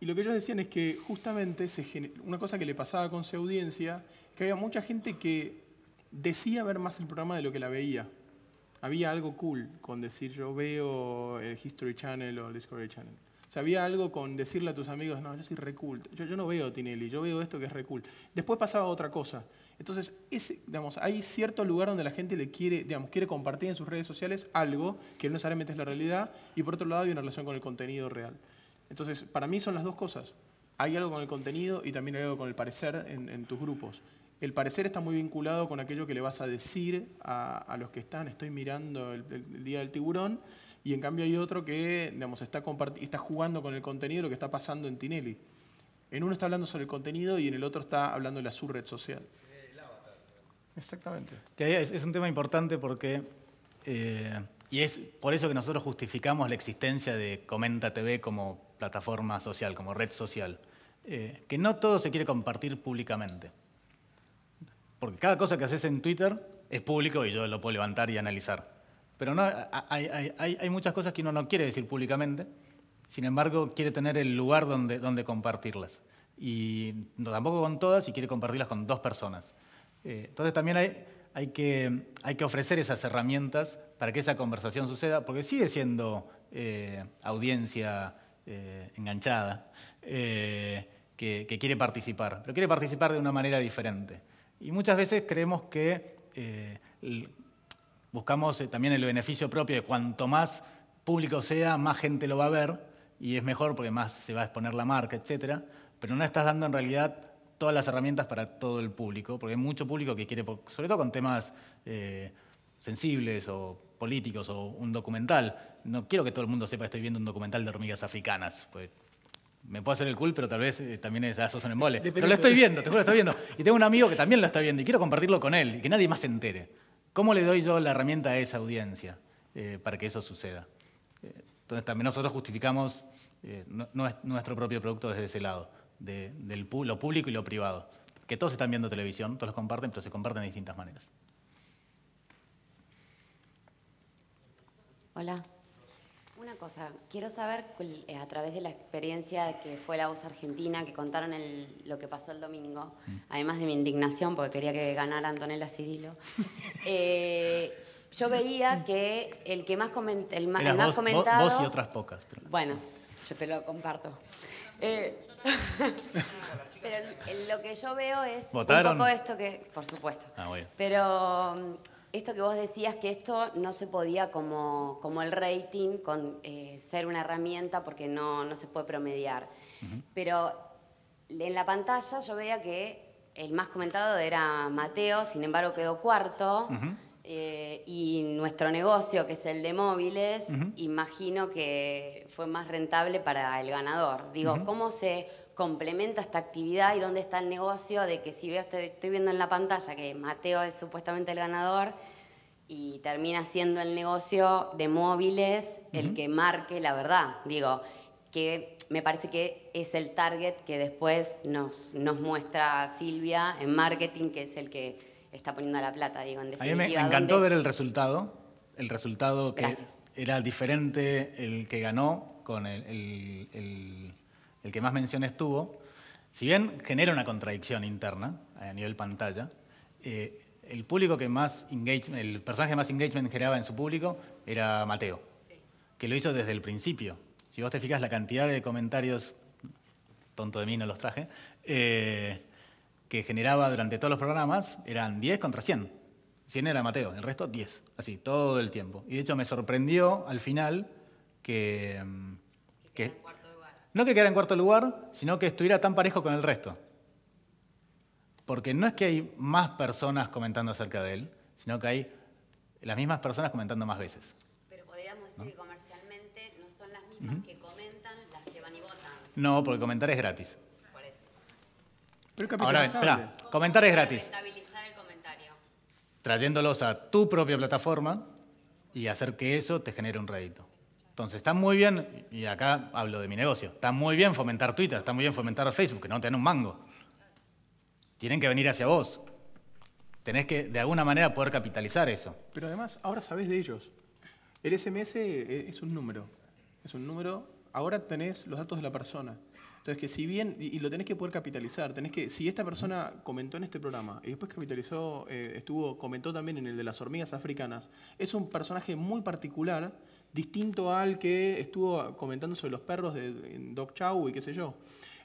y lo que ellos decían es que justamente se una cosa que le pasaba con su audiencia que había mucha gente que decía ver más el programa de lo que la veía había algo cool con decir yo veo el History Channel o el Discovery Channel. O había algo con decirle a tus amigos, no, yo soy re Yo, no veo Tinelli, yo veo esto que es re cool. Después pasaba otra cosa. Entonces, ese, digamos, hay cierto lugar donde la gente le quiere, quiere compartir en sus redes sociales algo que no necesariamente es la realidad y por otro lado hay una relación con el contenido real. Entonces, para mí son las dos cosas. Hay algo con el contenido y también hay algo con el parecer en tus grupos el parecer está muy vinculado con aquello que le vas a decir a, los que están, estoy mirando el, día del tiburón, y en cambio hay otro que está, jugando con el contenido, lo que está pasando en Tinelli. En uno está hablando sobre el contenido y en el otro está hablando de la red social. Exactamente. es, un tema importante porque... Eh, y es por eso que nosotros justificamos la existencia de Comenta TV como plataforma social, como red social. Eh, que no todo se quiere compartir públicamente. Porque cada cosa que haces en Twitter es público y yo lo puedo levantar y analizar. Pero no, hay, muchas cosas que uno no quiere decir públicamente, sin embargo quiere tener el lugar donde, donde compartirlas. Y no, tampoco con todas y quiere compartirlas con dos personas. Eh, entonces también hay, hay que, hay que ofrecer esas herramientas para que esa conversación suceda, porque sigue siendo eh, audiencia eh, enganchada que, quiere participar, pero quiere participar de una manera diferente. Y muchas veces creemos que eh, buscamos eh, también el beneficio propio de cuanto más público sea, más gente lo va a ver y es mejor porque más se va a exponer la marca, etc. Pero no estás dando en realidad todas las herramientas para todo el público, porque hay mucho público que quiere, sobre todo con temas eh, sensibles o políticos o un documental. No quiero que todo el mundo sepa que estoy viendo un documental de hormigas africanas, pues me puedo hacer el cool, pero tal vez eh, también es ah, son Pero lo estoy viendo, te juro, lo estoy viendo. Y tengo un amigo que también lo está viendo y quiero compartirlo con él y que nadie más se entere. ¿Cómo le doy yo la herramienta a esa audiencia eh, para que eso suceda? Eh, entonces también nosotros justificamos nuestro propio producto desde ese lado, de, lo público y lo privado. Que todos están viendo televisión, todos los comparten, pero se comparten de distintas maneras. Hola una cosa, quiero saber eh, a través de la experiencia que fue la voz argentina, que contaron lo que pasó el domingo, mm. además de mi indignación porque quería que ganara Antonella Cirilo, eh, yo veía que el que más, comentaba... el, y otras pocas. Bueno, yo te lo comparto. Eh, pero lo que yo veo es ¿Votaron? un poco esto que... Por supuesto. Ah, pero esto que vos decías que esto no se podía como, como el rating, con, eh, ser una herramienta porque no, no se puede promediar. Pero en la pantalla yo veía que el más comentado era Mateo, sin embargo quedó cuarto. Eh, y nuestro negocio, que es el de móviles, imagino que fue más rentable para el ganador. Digo, ¿cómo se complementa esta actividad y dónde está el negocio de que si veo, estoy, viendo en la pantalla que Mateo es supuestamente el ganador y termina siendo el negocio de móviles el que marque la verdad. Digo, que me parece que es el target que después nos, nos muestra Silvia en marketing, que es el que está poniendo la plata, digo, en A mí me encantó ver el resultado, el resultado que era diferente el que ganó con el el que más menciones tuvo, si bien genera una contradicción interna eh, a nivel pantalla, eh, el público que más engagement, el personaje más engagement generaba en su público era Mateo, que lo hizo desde el principio. Si vos te fijas la cantidad de comentarios, tonto de mí no los traje, eh, que generaba durante todos los programas, eran 10 contra 100. 100 era Mateo, el resto 10, así, todo el tiempo. Y de hecho me sorprendió al final que... Mm, que no que quedara en cuarto lugar, sino que estuviera tan parejo con el resto. Porque no es que hay más personas comentando acerca de él, sino que hay las mismas personas comentando más veces. Pero podríamos decir que comercialmente no son las mismas que comentan las que van y votan. No, porque comentar es gratis. Por eso. Pero Ahora, espera, comentar es gratis. Trayéndolos a tu propia plataforma y hacer que eso te genere un rédito. Entonces, está muy bien, y acá hablo de mi negocio, está muy bien fomentar Twitter, está muy bien fomentar Facebook, que no te dan un mango. Tienen que venir hacia vos. Tenés que, de alguna manera, poder capitalizar eso. Pero además, ahora sabés de ellos. El SMS eh, es un número. Es un número. Ahora tenés los datos de la persona. Entonces, que si bien, y, lo tenés que poder capitalizar, tenés que, si esta persona comentó en este programa y después capitalizó, eh, estuvo, comentó también en el de las hormigas africanas, es un personaje muy particular distinto al que estuvo comentando sobre los perros de, Doc Chow y qué sé yo.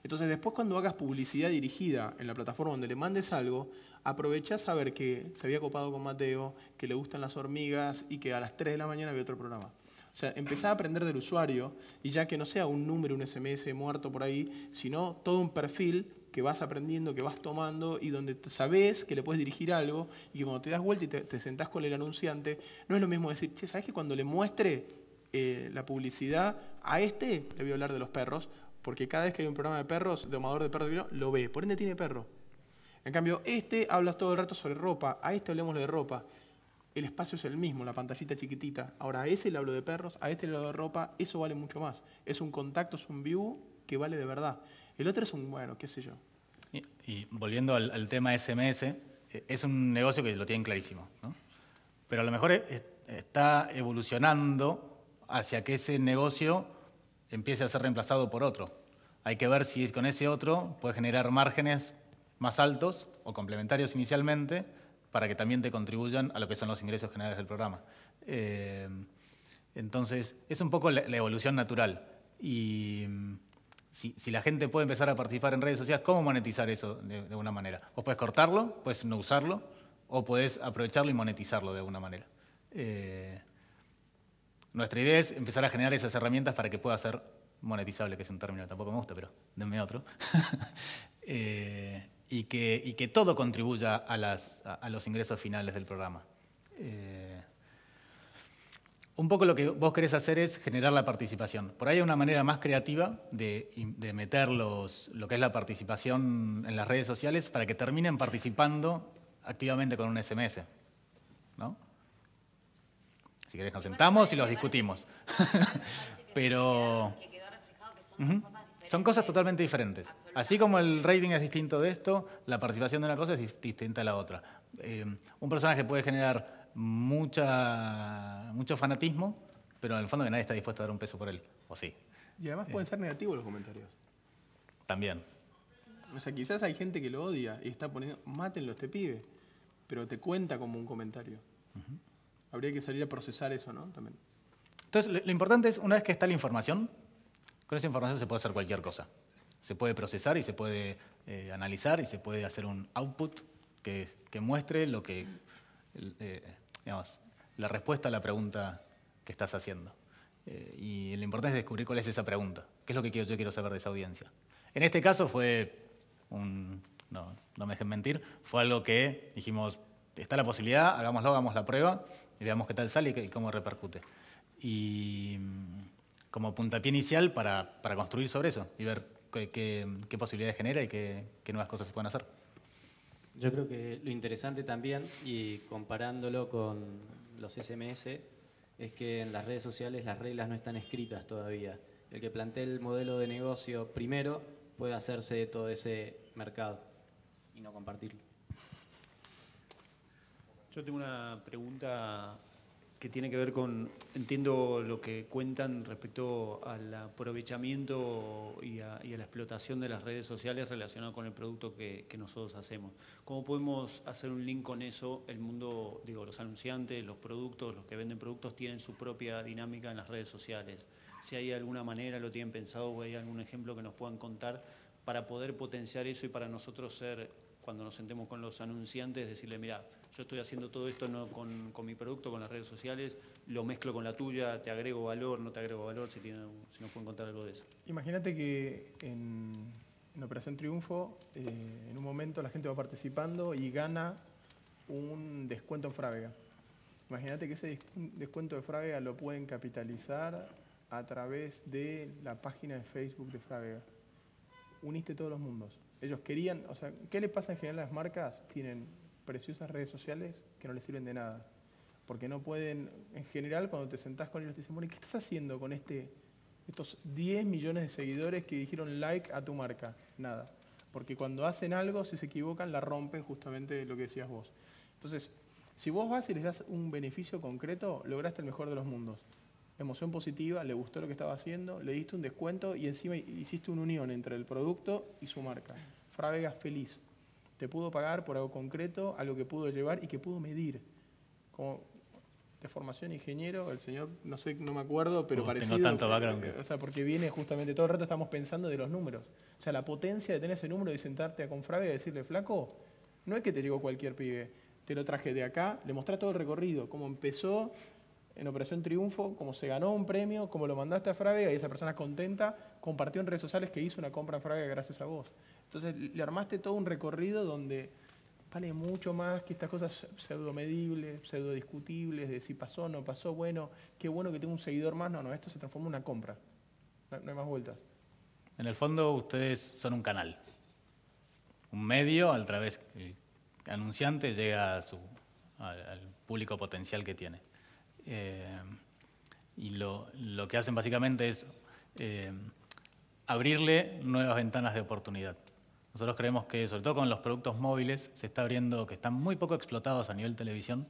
Entonces, después cuando hagas publicidad dirigida en la plataforma donde le mandes algo, a saber que se había copado con Mateo, que le gustan las hormigas y que a las 3 de la mañana había otro programa. O sea, empezás a aprender del usuario y ya que no sea un número, un SMS muerto por ahí, sino todo un perfil que vas aprendiendo, que vas tomando y donde sabes que le puedes dirigir algo y que cuando te das vuelta y te, sentás con el anunciante, no es lo mismo decir, che, ¿sabes que cuando le muestre eh, la publicidad a este, le voy a hablar de los perros, porque cada vez que hay un programa de perros, de amador de perros, lo ve, por ende tiene perro. En cambio, este habla todo el rato sobre ropa, a este hablemos de ropa. El espacio es el mismo, la pantallita chiquitita. Ahora a ese le hablo de perros, a este le hablo de ropa, eso vale mucho más. Es un contacto, es un view que vale de verdad. El otro es un, bueno, qué sé yo. Y, volviendo al, tema SMS, eh, es un negocio que lo tienen clarísimo, ¿no? Pero a lo mejor eh, está evolucionando hacia que ese negocio empiece a ser reemplazado por otro. Hay que ver si con ese otro puede generar márgenes más altos o complementarios inicialmente para que también te contribuyan a lo que son los ingresos generales del programa. Eh, entonces, es un poco la evolución natural. Y si, la gente puede empezar a participar en redes sociales, ¿cómo monetizar eso de, alguna manera? O puedes cortarlo, puedes no usarlo, o puedes aprovecharlo y monetizarlo de alguna manera. Eh, nuestra idea es empezar a generar esas herramientas para que pueda ser monetizable, que es un término que tampoco me gusta, pero denme otro. Eh, y, que, que, todo contribuya a, los ingresos finales del programa. Eh, un poco lo que vos querés hacer es generar la participación. Por ahí hay una manera más creativa de, meter lo que es la participación en las redes sociales para que terminen participando activamente con un SMS. ¿no? Si querés nos sentamos y los discutimos. Pero... Son cosas totalmente diferentes. Así como el rating es distinto de esto, la participación de una cosa es distinta a la otra. Eh, un personaje puede generar mucha, mucho fanatismo, pero en el fondo que nadie está dispuesto a dar un peso por él, o sí. Y además pueden ser negativos los comentarios. También. O sea, quizás hay gente que lo odia y está poniendo, mátenlo este pibe, pero te cuenta como un comentario. Habría que salir a procesar eso, ¿no? También. Entonces, lo, importante es, una vez que está la información, con esa información se puede hacer cualquier cosa. Se puede procesar y se puede eh, analizar y se puede hacer un output que, muestre lo que... Eh, la respuesta a la pregunta que estás haciendo. Eh, y lo importante es descubrir cuál es esa pregunta. ¿Qué es lo que yo quiero saber de esa audiencia? En este caso fue no, me dejen mentir, fue algo que dijimos, está la posibilidad, hagámoslo, hagamos la prueba y veamos qué tal sale y, cómo repercute. Y mm, como puntapié inicial para, construir sobre eso y ver qué, qué posibilidades genera y qué nuevas cosas se pueden hacer. Yo creo que lo interesante también, y comparándolo con los SMS, es que en las redes sociales las reglas no están escritas todavía. El que plantee el modelo de negocio primero puede hacerse de todo ese mercado y no compartirlo. Yo tengo una pregunta que tiene que ver con, entiendo lo que cuentan respecto al aprovechamiento y a, la explotación de las redes sociales relacionado con el producto que, que, nosotros hacemos. ¿Cómo podemos hacer un link con eso? El mundo, digo, los anunciantes, los productos, los que venden productos tienen su propia dinámica en las redes sociales. Si hay alguna manera, lo tienen pensado o hay algún ejemplo que nos puedan contar para poder potenciar eso y para nosotros ser cuando nos sentemos con los anunciantes, decirle, mira, yo estoy haciendo todo esto no, con, mi producto, con las redes sociales, lo mezclo con la tuya, te agrego valor, no te agrego valor, si, tiene, si nos pueden contar algo de eso. Imagínate que en, Operación Triunfo, eh, en un momento la gente va participando y gana un descuento en Frávega. Imagínate que ese descuento de Frávega lo pueden capitalizar a través de la página de Facebook de Frávega. Uniste todos los mundos. Ellos querían, o sea, ¿qué le pasa en general a las marcas? Tienen preciosas redes sociales que no les sirven de nada. Porque no pueden, en general, cuando te sentás con ellos, te dicen, bueno, ¿qué estás haciendo con este, estos 10 millones de seguidores que dijeron like a tu marca? Nada. Porque cuando hacen algo, si se equivocan, la rompen justamente lo que decías vos. Entonces, si vos vas y les das un beneficio concreto, lograste el mejor de los mundos emoción positiva, le gustó lo que estaba haciendo, le diste un descuento y encima hiciste una unión entre el producto y su marca. Fravegas feliz. Te pudo pagar por algo concreto, algo que pudo llevar y que pudo medir. Como de formación ingeniero, el señor, no sé, no me acuerdo, pero parece uh, parecido. Tengo tanto background. Que, eh, o sea, porque viene justamente todo el rato estamos pensando de los números. O sea, la potencia de tener ese número y sentarte a Confrave y decirle, flaco, no es que te llegó cualquier pibe. Te lo traje de acá, le mostré todo el recorrido, cómo empezó, en Operación Triunfo, como se ganó un premio, como lo mandaste a Fraga y esa persona contenta compartió en redes sociales que hizo una compra en Fraga gracias a vos. Entonces le armaste todo un recorrido donde vale mucho más que estas cosas pseudo medibles, pseudo discutibles, de si pasó, o no pasó, bueno, qué bueno que tengo un seguidor más. No, no, esto se transforma en una compra. No, hay más vueltas. En el fondo ustedes son un canal, un medio al través del anunciante llega al público potencial que tiene. Eh, y lo, que hacen básicamente es eh, abrirle nuevas ventanas de oportunidad. Nosotros creemos que, sobre todo con los productos móviles, se está abriendo, que están muy poco explotados a nivel televisión,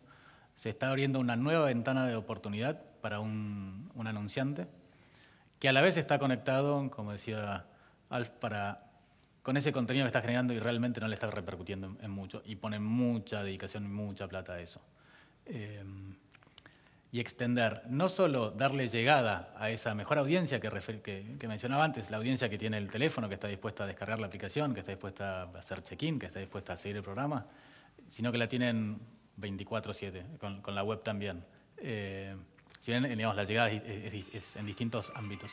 se está abriendo una nueva ventana de oportunidad para un, un anunciante, que a la vez está conectado, como decía Alf, para, con ese contenido que está generando y realmente no le está repercutiendo en, mucho, y pone mucha dedicación y mucha plata a eso. Eh, y extender, no solo darle llegada a esa mejor audiencia que, que, mencionaba antes, la audiencia que tiene el teléfono, que está dispuesta a descargar la aplicación, que está dispuesta a hacer check-in, que está dispuesta a seguir el programa, sino que la tienen 24/7, con, la web también. Eh, si bien digamos, la llegada es, en distintos ámbitos.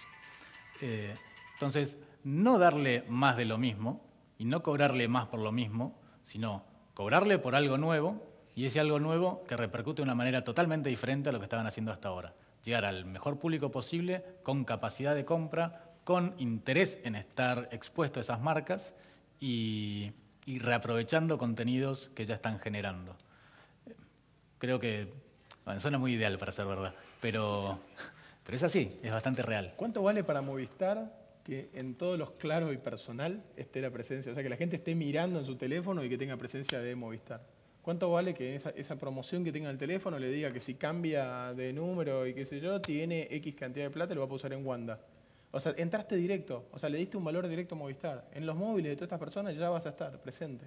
Eh, entonces, no darle más de lo mismo y no cobrarle más por lo mismo, sino cobrarle por algo nuevo y es algo nuevo que repercute de una manera totalmente diferente a lo que estaban haciendo hasta ahora. Llegar al mejor público posible, con capacidad de compra, con interés en estar expuesto a esas marcas y, reaprovechando contenidos que ya están generando. Creo que, bueno, suena muy ideal para ser verdad, pero, pero es así, es bastante real. ¿Cuánto vale para Movistar que en todos los claros y personal esté la presencia, o sea, que la gente esté mirando en su teléfono y que tenga presencia de Movistar? ¿Cuánto vale que esa, promoción que tenga el teléfono le diga que si cambia de número y qué sé yo, tiene X cantidad de plata y lo va a usar en Wanda? O sea, entraste directo, o sea, le diste un valor directo a Movistar. En los móviles de todas estas personas ya vas a estar presente.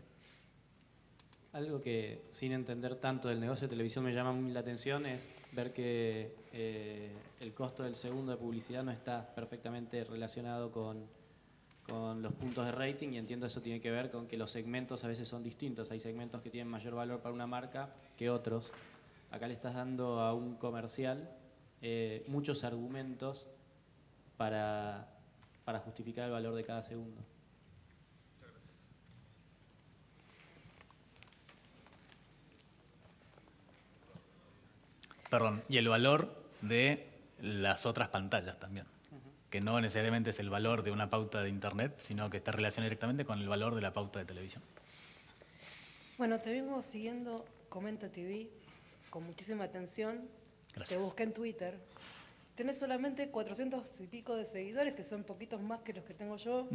Algo que sin entender tanto del negocio de televisión me llama la atención es ver que eh, el costo del segundo de publicidad no está perfectamente relacionado con con los puntos de rating y entiendo eso tiene que ver con que los segmentos a veces son distintos. Hay segmentos que tienen mayor valor para una marca que otros. Acá le estás dando a un comercial eh, muchos argumentos para justificar el valor de cada segundo. Perdón, y el valor de las otras pantallas también que no necesariamente es el valor de una pauta de Internet, sino que está relacionado directamente con el valor de la pauta de televisión. Bueno, te vengo siguiendo Comenta TV con muchísima atención. Te busqué en Twitter. Tenés solamente 400 y pico de seguidores, que son poquitos más que los que tengo yo.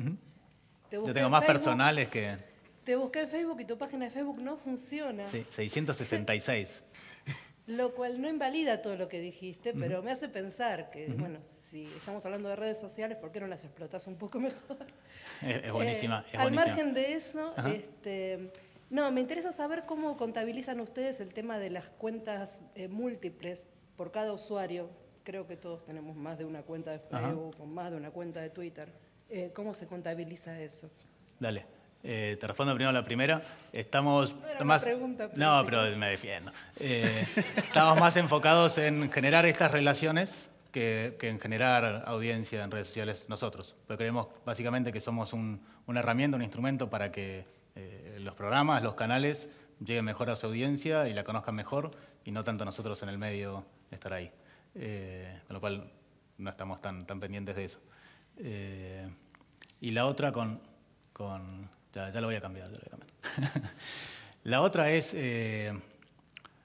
yo tengo más personales que... Te busqué en Facebook y tu página de Facebook no funciona. Sí, 666 lo cual no invalida todo lo que dijiste, pero me hace pensar que, bueno, si estamos hablando de redes sociales, ¿por qué no las explotas un poco mejor? Es, buenísima. Eh, al margen de eso, este, no, me interesa saber cómo contabilizan ustedes el tema de las cuentas eh, múltiples por cada usuario. Creo que todos tenemos más de una cuenta de Facebook, más de una cuenta de Twitter. Eh, ¿Cómo se contabiliza eso? Dale. Eh, te respondo primero la primera. Estamos más. no, pero me defiendo. Eh, estamos más enfocados en generar estas relaciones que, en generar audiencia en redes sociales nosotros. Pero creemos básicamente que somos una herramienta, un instrumento para que eh, los programas, los canales lleguen mejor a su audiencia y la conozcan mejor y no tanto nosotros en el medio estar ahí. con lo cual no estamos tan, tan pendientes de eso. y la otra con ya, lo voy a cambiar. la otra es, eh,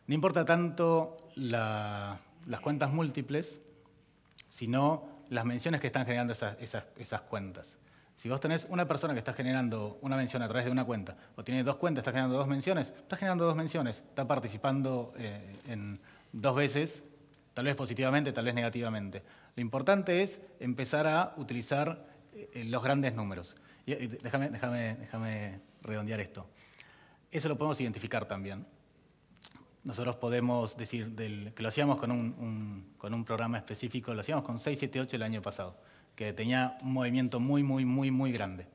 no importa tanto las cuentas múltiples, sino las menciones que están generando esas, cuentas. Si vos tenés una persona que está generando una mención a través de una cuenta, o tiene dos cuentas, está generando dos menciones, está generando dos menciones, está participando eh, en dos veces, tal vez positivamente, tal vez negativamente. Lo importante es empezar a utilizar eh, los grandes números déjame, déjame, redondear esto. Eso lo podemos identificar también. Nosotros podemos decir que lo hacíamos con un, programa específico, lo hacíamos con 678 el año pasado, que tenía un movimiento muy, muy, muy, muy grande.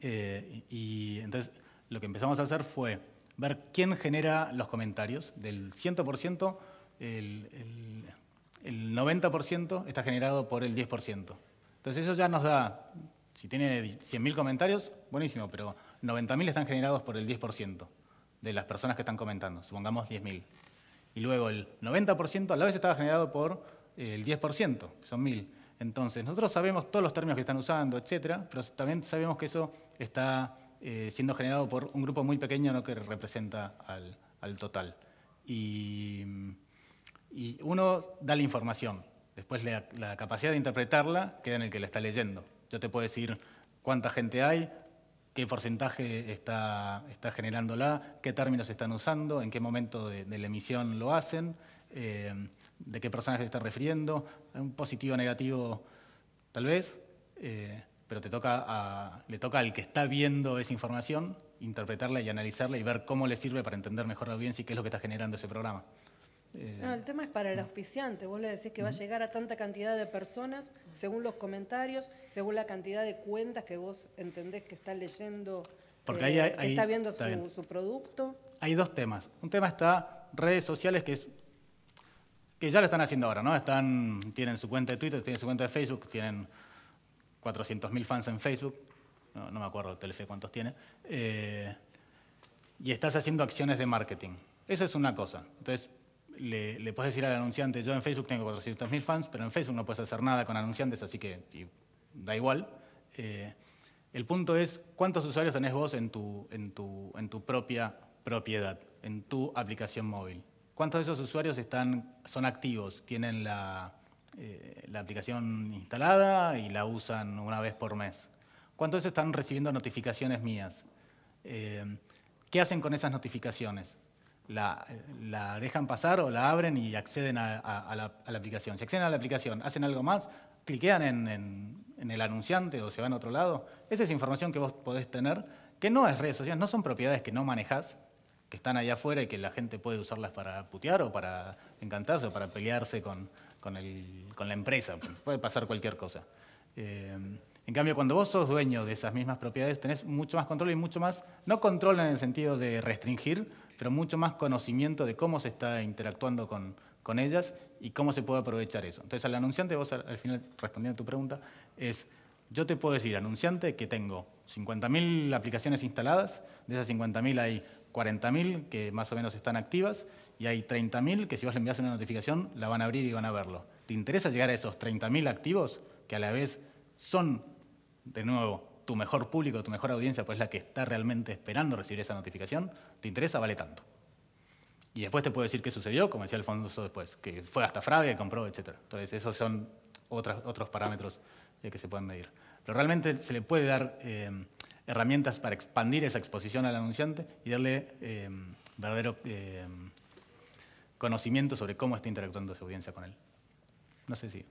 Eh, y entonces lo que empezamos a hacer fue ver quién genera los comentarios. Del 100%, el, el 90% está generado por el 10%. Entonces eso ya nos da si tiene 100.000 comentarios, buenísimo, pero 90.000 están generados por el 10% de las personas que están comentando, supongamos 10.000. Y luego el 90% a la vez estaba generado por eh, el 10%, son 1.000. Entonces, nosotros sabemos todos los términos que están usando, etcétera, pero también sabemos que eso está eh, siendo generado por un grupo muy pequeño ¿no? que representa al, total. Y, uno da la información, después la capacidad de interpretarla queda en el que la está leyendo. Yo te puedo decir cuánta gente hay, qué porcentaje está, está generándola, qué términos están usando, en qué momento de, la emisión lo hacen, eh, de qué personas se está refiriendo, un positivo o negativo tal vez, eh, pero te toca le toca al que está viendo esa información interpretarla y analizarla y ver cómo le sirve para entender mejor la audiencia y qué es lo que está generando ese programa. Eh, no, el tema es para el auspiciante. Vos le decís que va a llegar a tanta cantidad de personas, según los comentarios, según la cantidad de cuentas que vos entendés que está leyendo, Porque eh, está viendo su, producto. Hay dos temas. Un tema está redes sociales, que es que ya lo están haciendo ahora, ¿no? Están, tienen su cuenta de Twitter, tienen su cuenta de Facebook, tienen 400.000 fans en Facebook. No, me acuerdo el Telefe cuántos tiene. Eh, y estás haciendo acciones de marketing. Esa es una cosa. Entonces, le, puedes decir al anunciante, yo en Facebook tengo 400.000 fans, pero en Facebook no puedes hacer nada con anunciantes, así que da igual. Eh, el punto es cuántos usuarios tenés vos en tu, en tu, propia propiedad, en tu aplicación móvil. ¿Cuántos de esos usuarios son activos? ¿Tienen eh, la, aplicación instalada y la usan una vez por mes? ¿Cuántos están recibiendo notificaciones mías? Eh, ¿Qué hacen con esas notificaciones? la, dejan pasar o la abren y acceden a, la, aplicación. Si acceden a la aplicación, hacen algo más, cliquean en, el anunciante o se van a otro lado, esa es información que vos podés tener, que no es redes sociales, no son propiedades que no manejás, que están allá afuera y que la gente puede usarlas para putear o para encantarse o para pelearse con, la empresa. Puede pasar cualquier cosa. Eh, en cambio, cuando vos sos dueño de esas mismas propiedades, tenés mucho más control y mucho más, no control en el sentido de restringir, pero mucho más conocimiento de cómo se está interactuando con, ellas y cómo se puede aprovechar eso. Entonces, al anunciante, vos al final respondiendo a tu pregunta, es, yo te puedo decir, anunciante, que tengo 50.000 aplicaciones instaladas, de esas 50.000 hay 40.000 que más o menos están activas y hay 30.000 que si vos le enviás una notificación la van a abrir y van a verlo. ¿Te interesa llegar a esos 30.000 activos que a la vez son, de nuevo, tu mejor público, tu mejor audiencia, pues es la que está realmente esperando recibir esa notificación, te interesa, vale tanto. Y después te puede decir qué sucedió, como decía Alfonso después, que fue hasta Fraga y compró, etc. Entonces, esos son otros parámetros eh, que se pueden medir. Pero realmente se le puede dar eh, herramientas para expandir esa exposición al anunciante y darle eh, verdadero conocimiento sobre cómo está interactuando su audiencia con él. No sé si...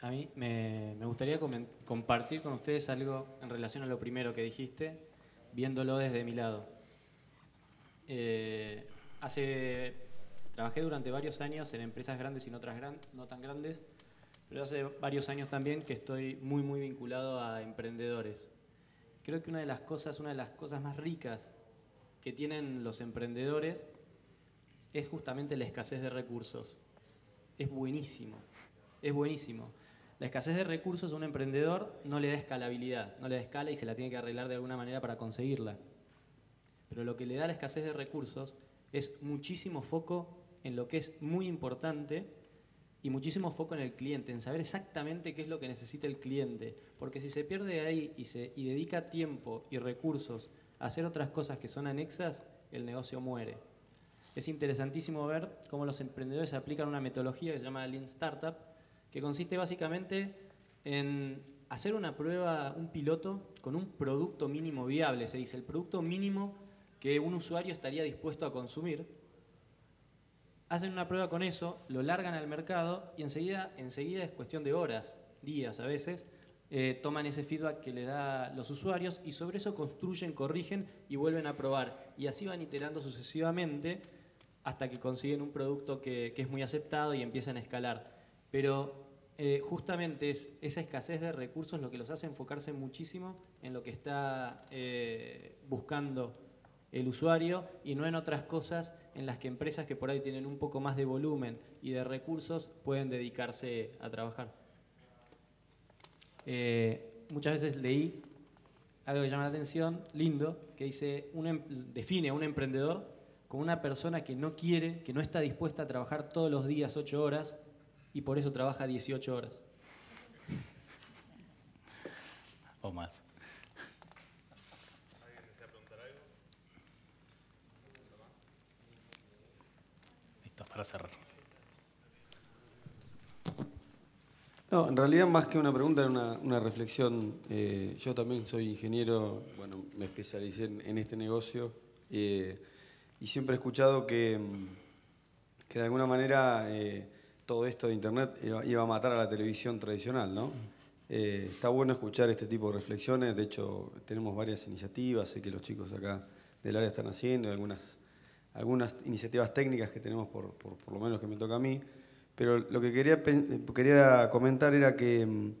A mí me, gustaría compartir con ustedes algo en relación a lo primero que dijiste, viéndolo desde mi lado. Eh, hace, trabajé durante varios años en empresas grandes y no, otras no tan grandes, pero hace varios años también que estoy muy, muy vinculado a emprendedores. Creo que una de las cosas, una de las cosas más ricas que tienen los emprendedores es justamente la escasez de recursos. Es buenísimo, es buenísimo. La escasez de recursos a un emprendedor no le da escalabilidad, no le da escala y se la tiene que arreglar de alguna manera para conseguirla. Pero lo que le da la escasez de recursos es muchísimo foco en lo que es muy importante y muchísimo foco en el cliente, en saber exactamente qué es lo que necesita el cliente. Porque si se pierde ahí y, se, dedica tiempo y recursos a hacer otras cosas que son anexas, el negocio muere. Es interesantísimo ver cómo los emprendedores aplican una metodología que se llama Lean Startup, que consiste básicamente en hacer una prueba, un piloto con un producto mínimo viable, se dice, el producto mínimo que un usuario estaría dispuesto a consumir. Hacen una prueba con eso, lo largan al mercado y enseguida, enseguida es cuestión de horas, días a veces, eh, toman ese feedback que le da los usuarios y sobre eso construyen, corrigen y vuelven a probar. Y así van iterando sucesivamente hasta que consiguen un producto que es muy aceptado y empiezan a escalar. Pero eh, justamente es esa escasez de recursos lo que los hace enfocarse muchísimo en lo que está eh, buscando el usuario y no en otras cosas en las que empresas que por ahí tienen un poco más de volumen y de recursos pueden dedicarse a trabajar. Eh, muchas veces leí algo que llama la atención, lindo, que dice, em-, define a un emprendedor como una persona que no quiere, que no está dispuesta a trabajar todos los días ocho horas y por eso trabaja 18 horas. O más. ¿Alguien desea preguntar algo? Listo, para cerrar. No, en realidad más que una pregunta era una, reflexión. Eh, yo también soy ingeniero, bueno, me especialicé en, este negocio eh, y siempre he escuchado que, que de alguna manera eh, todo esto de Internet iba, a matar a la televisión tradicional, ¿no? Eh, está bueno escuchar este tipo de reflexiones, de hecho tenemos varias iniciativas, sé que los chicos acá del área están haciendo, algunas, algunas iniciativas técnicas que tenemos por, lo menos que me toca a mí, pero lo que quería, quería comentar era que mm,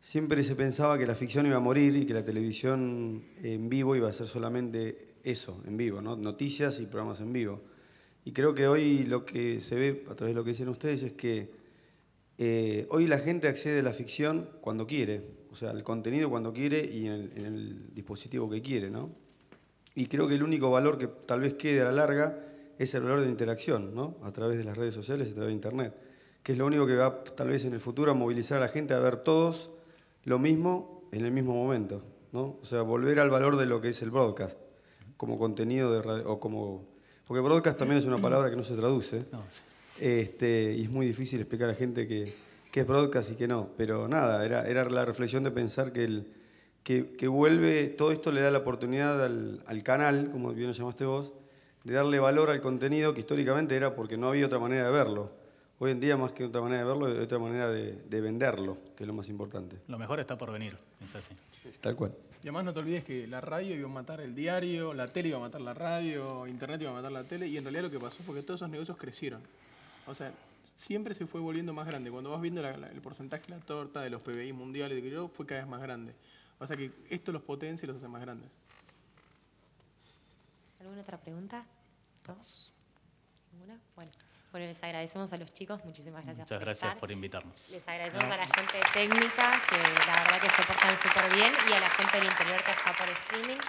siempre se pensaba que la ficción iba a morir y que la televisión en vivo iba a ser solamente eso, en vivo, noticias y programas en vivo. Y creo que hoy lo que se ve a través de lo que dicen ustedes es que eh, hoy la gente accede a la ficción cuando quiere, o sea, al contenido cuando quiere y en el, dispositivo que quiere, Y creo que el único valor que tal vez quede a la larga es el valor de interacción, ¿no? A través de las redes sociales, y a través de Internet, que es lo único que va tal vez en el futuro a movilizar a la gente a ver todos lo mismo en el mismo momento, ¿no? O sea, volver al valor de lo que es el broadcast, como contenido de radio, o como porque broadcast también es una palabra que no se traduce. Este, y es muy difícil explicar a gente que, es broadcast y qué no. Pero nada, era, era la reflexión de pensar que, el, que, vuelve, todo esto le da la oportunidad al, canal, como bien lo llamaste vos, de darle valor al contenido que históricamente era porque no había otra manera de verlo. Hoy en día, más que otra manera de verlo, hay otra manera de, de venderlo, que es lo más importante. Lo mejor está por venir, es así. Tal cual. Y además no te olvides que la radio iba a matar el diario, la tele iba a matar la radio, internet iba a matar la tele, y en realidad lo que pasó fue que todos esos negocios crecieron. O sea, siempre se fue volviendo más grande. Cuando vas viendo el porcentaje de la torta, de los PBI mundiales, de fue cada vez más grande. O sea que esto los potencia y los hace más grandes. ¿Alguna otra pregunta? ¿Dos? ¿Ninguna? Bueno. Bueno, les agradecemos a los chicos, muchísimas gracias. Muchas por gracias por invitarnos. Les agradecemos a la gente técnica, que la verdad que se portan súper bien, y a la gente del interior que está por streaming.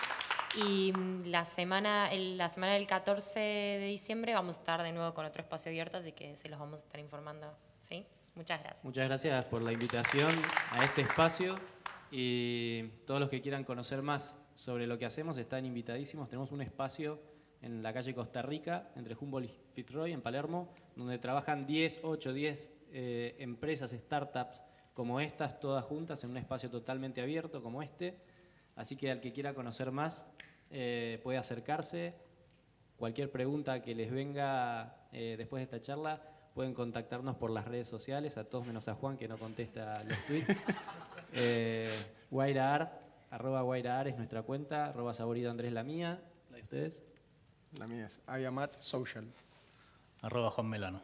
Y mm, la semana, la semana del 14 de diciembre vamos a estar de nuevo con otro espacio abierto, así que se los vamos a estar informando. ¿sí? Muchas gracias. Muchas gracias por la invitación a este espacio y todos los que quieran conocer más sobre lo que hacemos están invitadísimos. Tenemos un espacio en la calle Costa Rica, entre Humboldt y Fitzroy, en Palermo, donde trabajan 10, 8, 10 empresas, startups como estas, todas juntas, en un espacio totalmente abierto como este. Así que al que quiera conocer más, eh, puede acercarse. Cualquier pregunta que les venga eh, después de esta charla, pueden contactarnos por las redes sociales, a todos menos a Juan, que no contesta los tweets. eh, Guairaar, arroba Guairaar es nuestra cuenta, arroba Saborido Andrés la mía, la de ustedes. La mía es Ayamat Social. Arroba Juan Melano.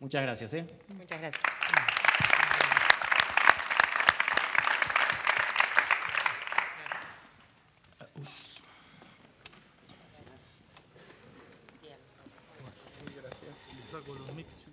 Muchas gracias. ¿eh? Muchas gracias. Gracias. Bien. Muy gracias. saco los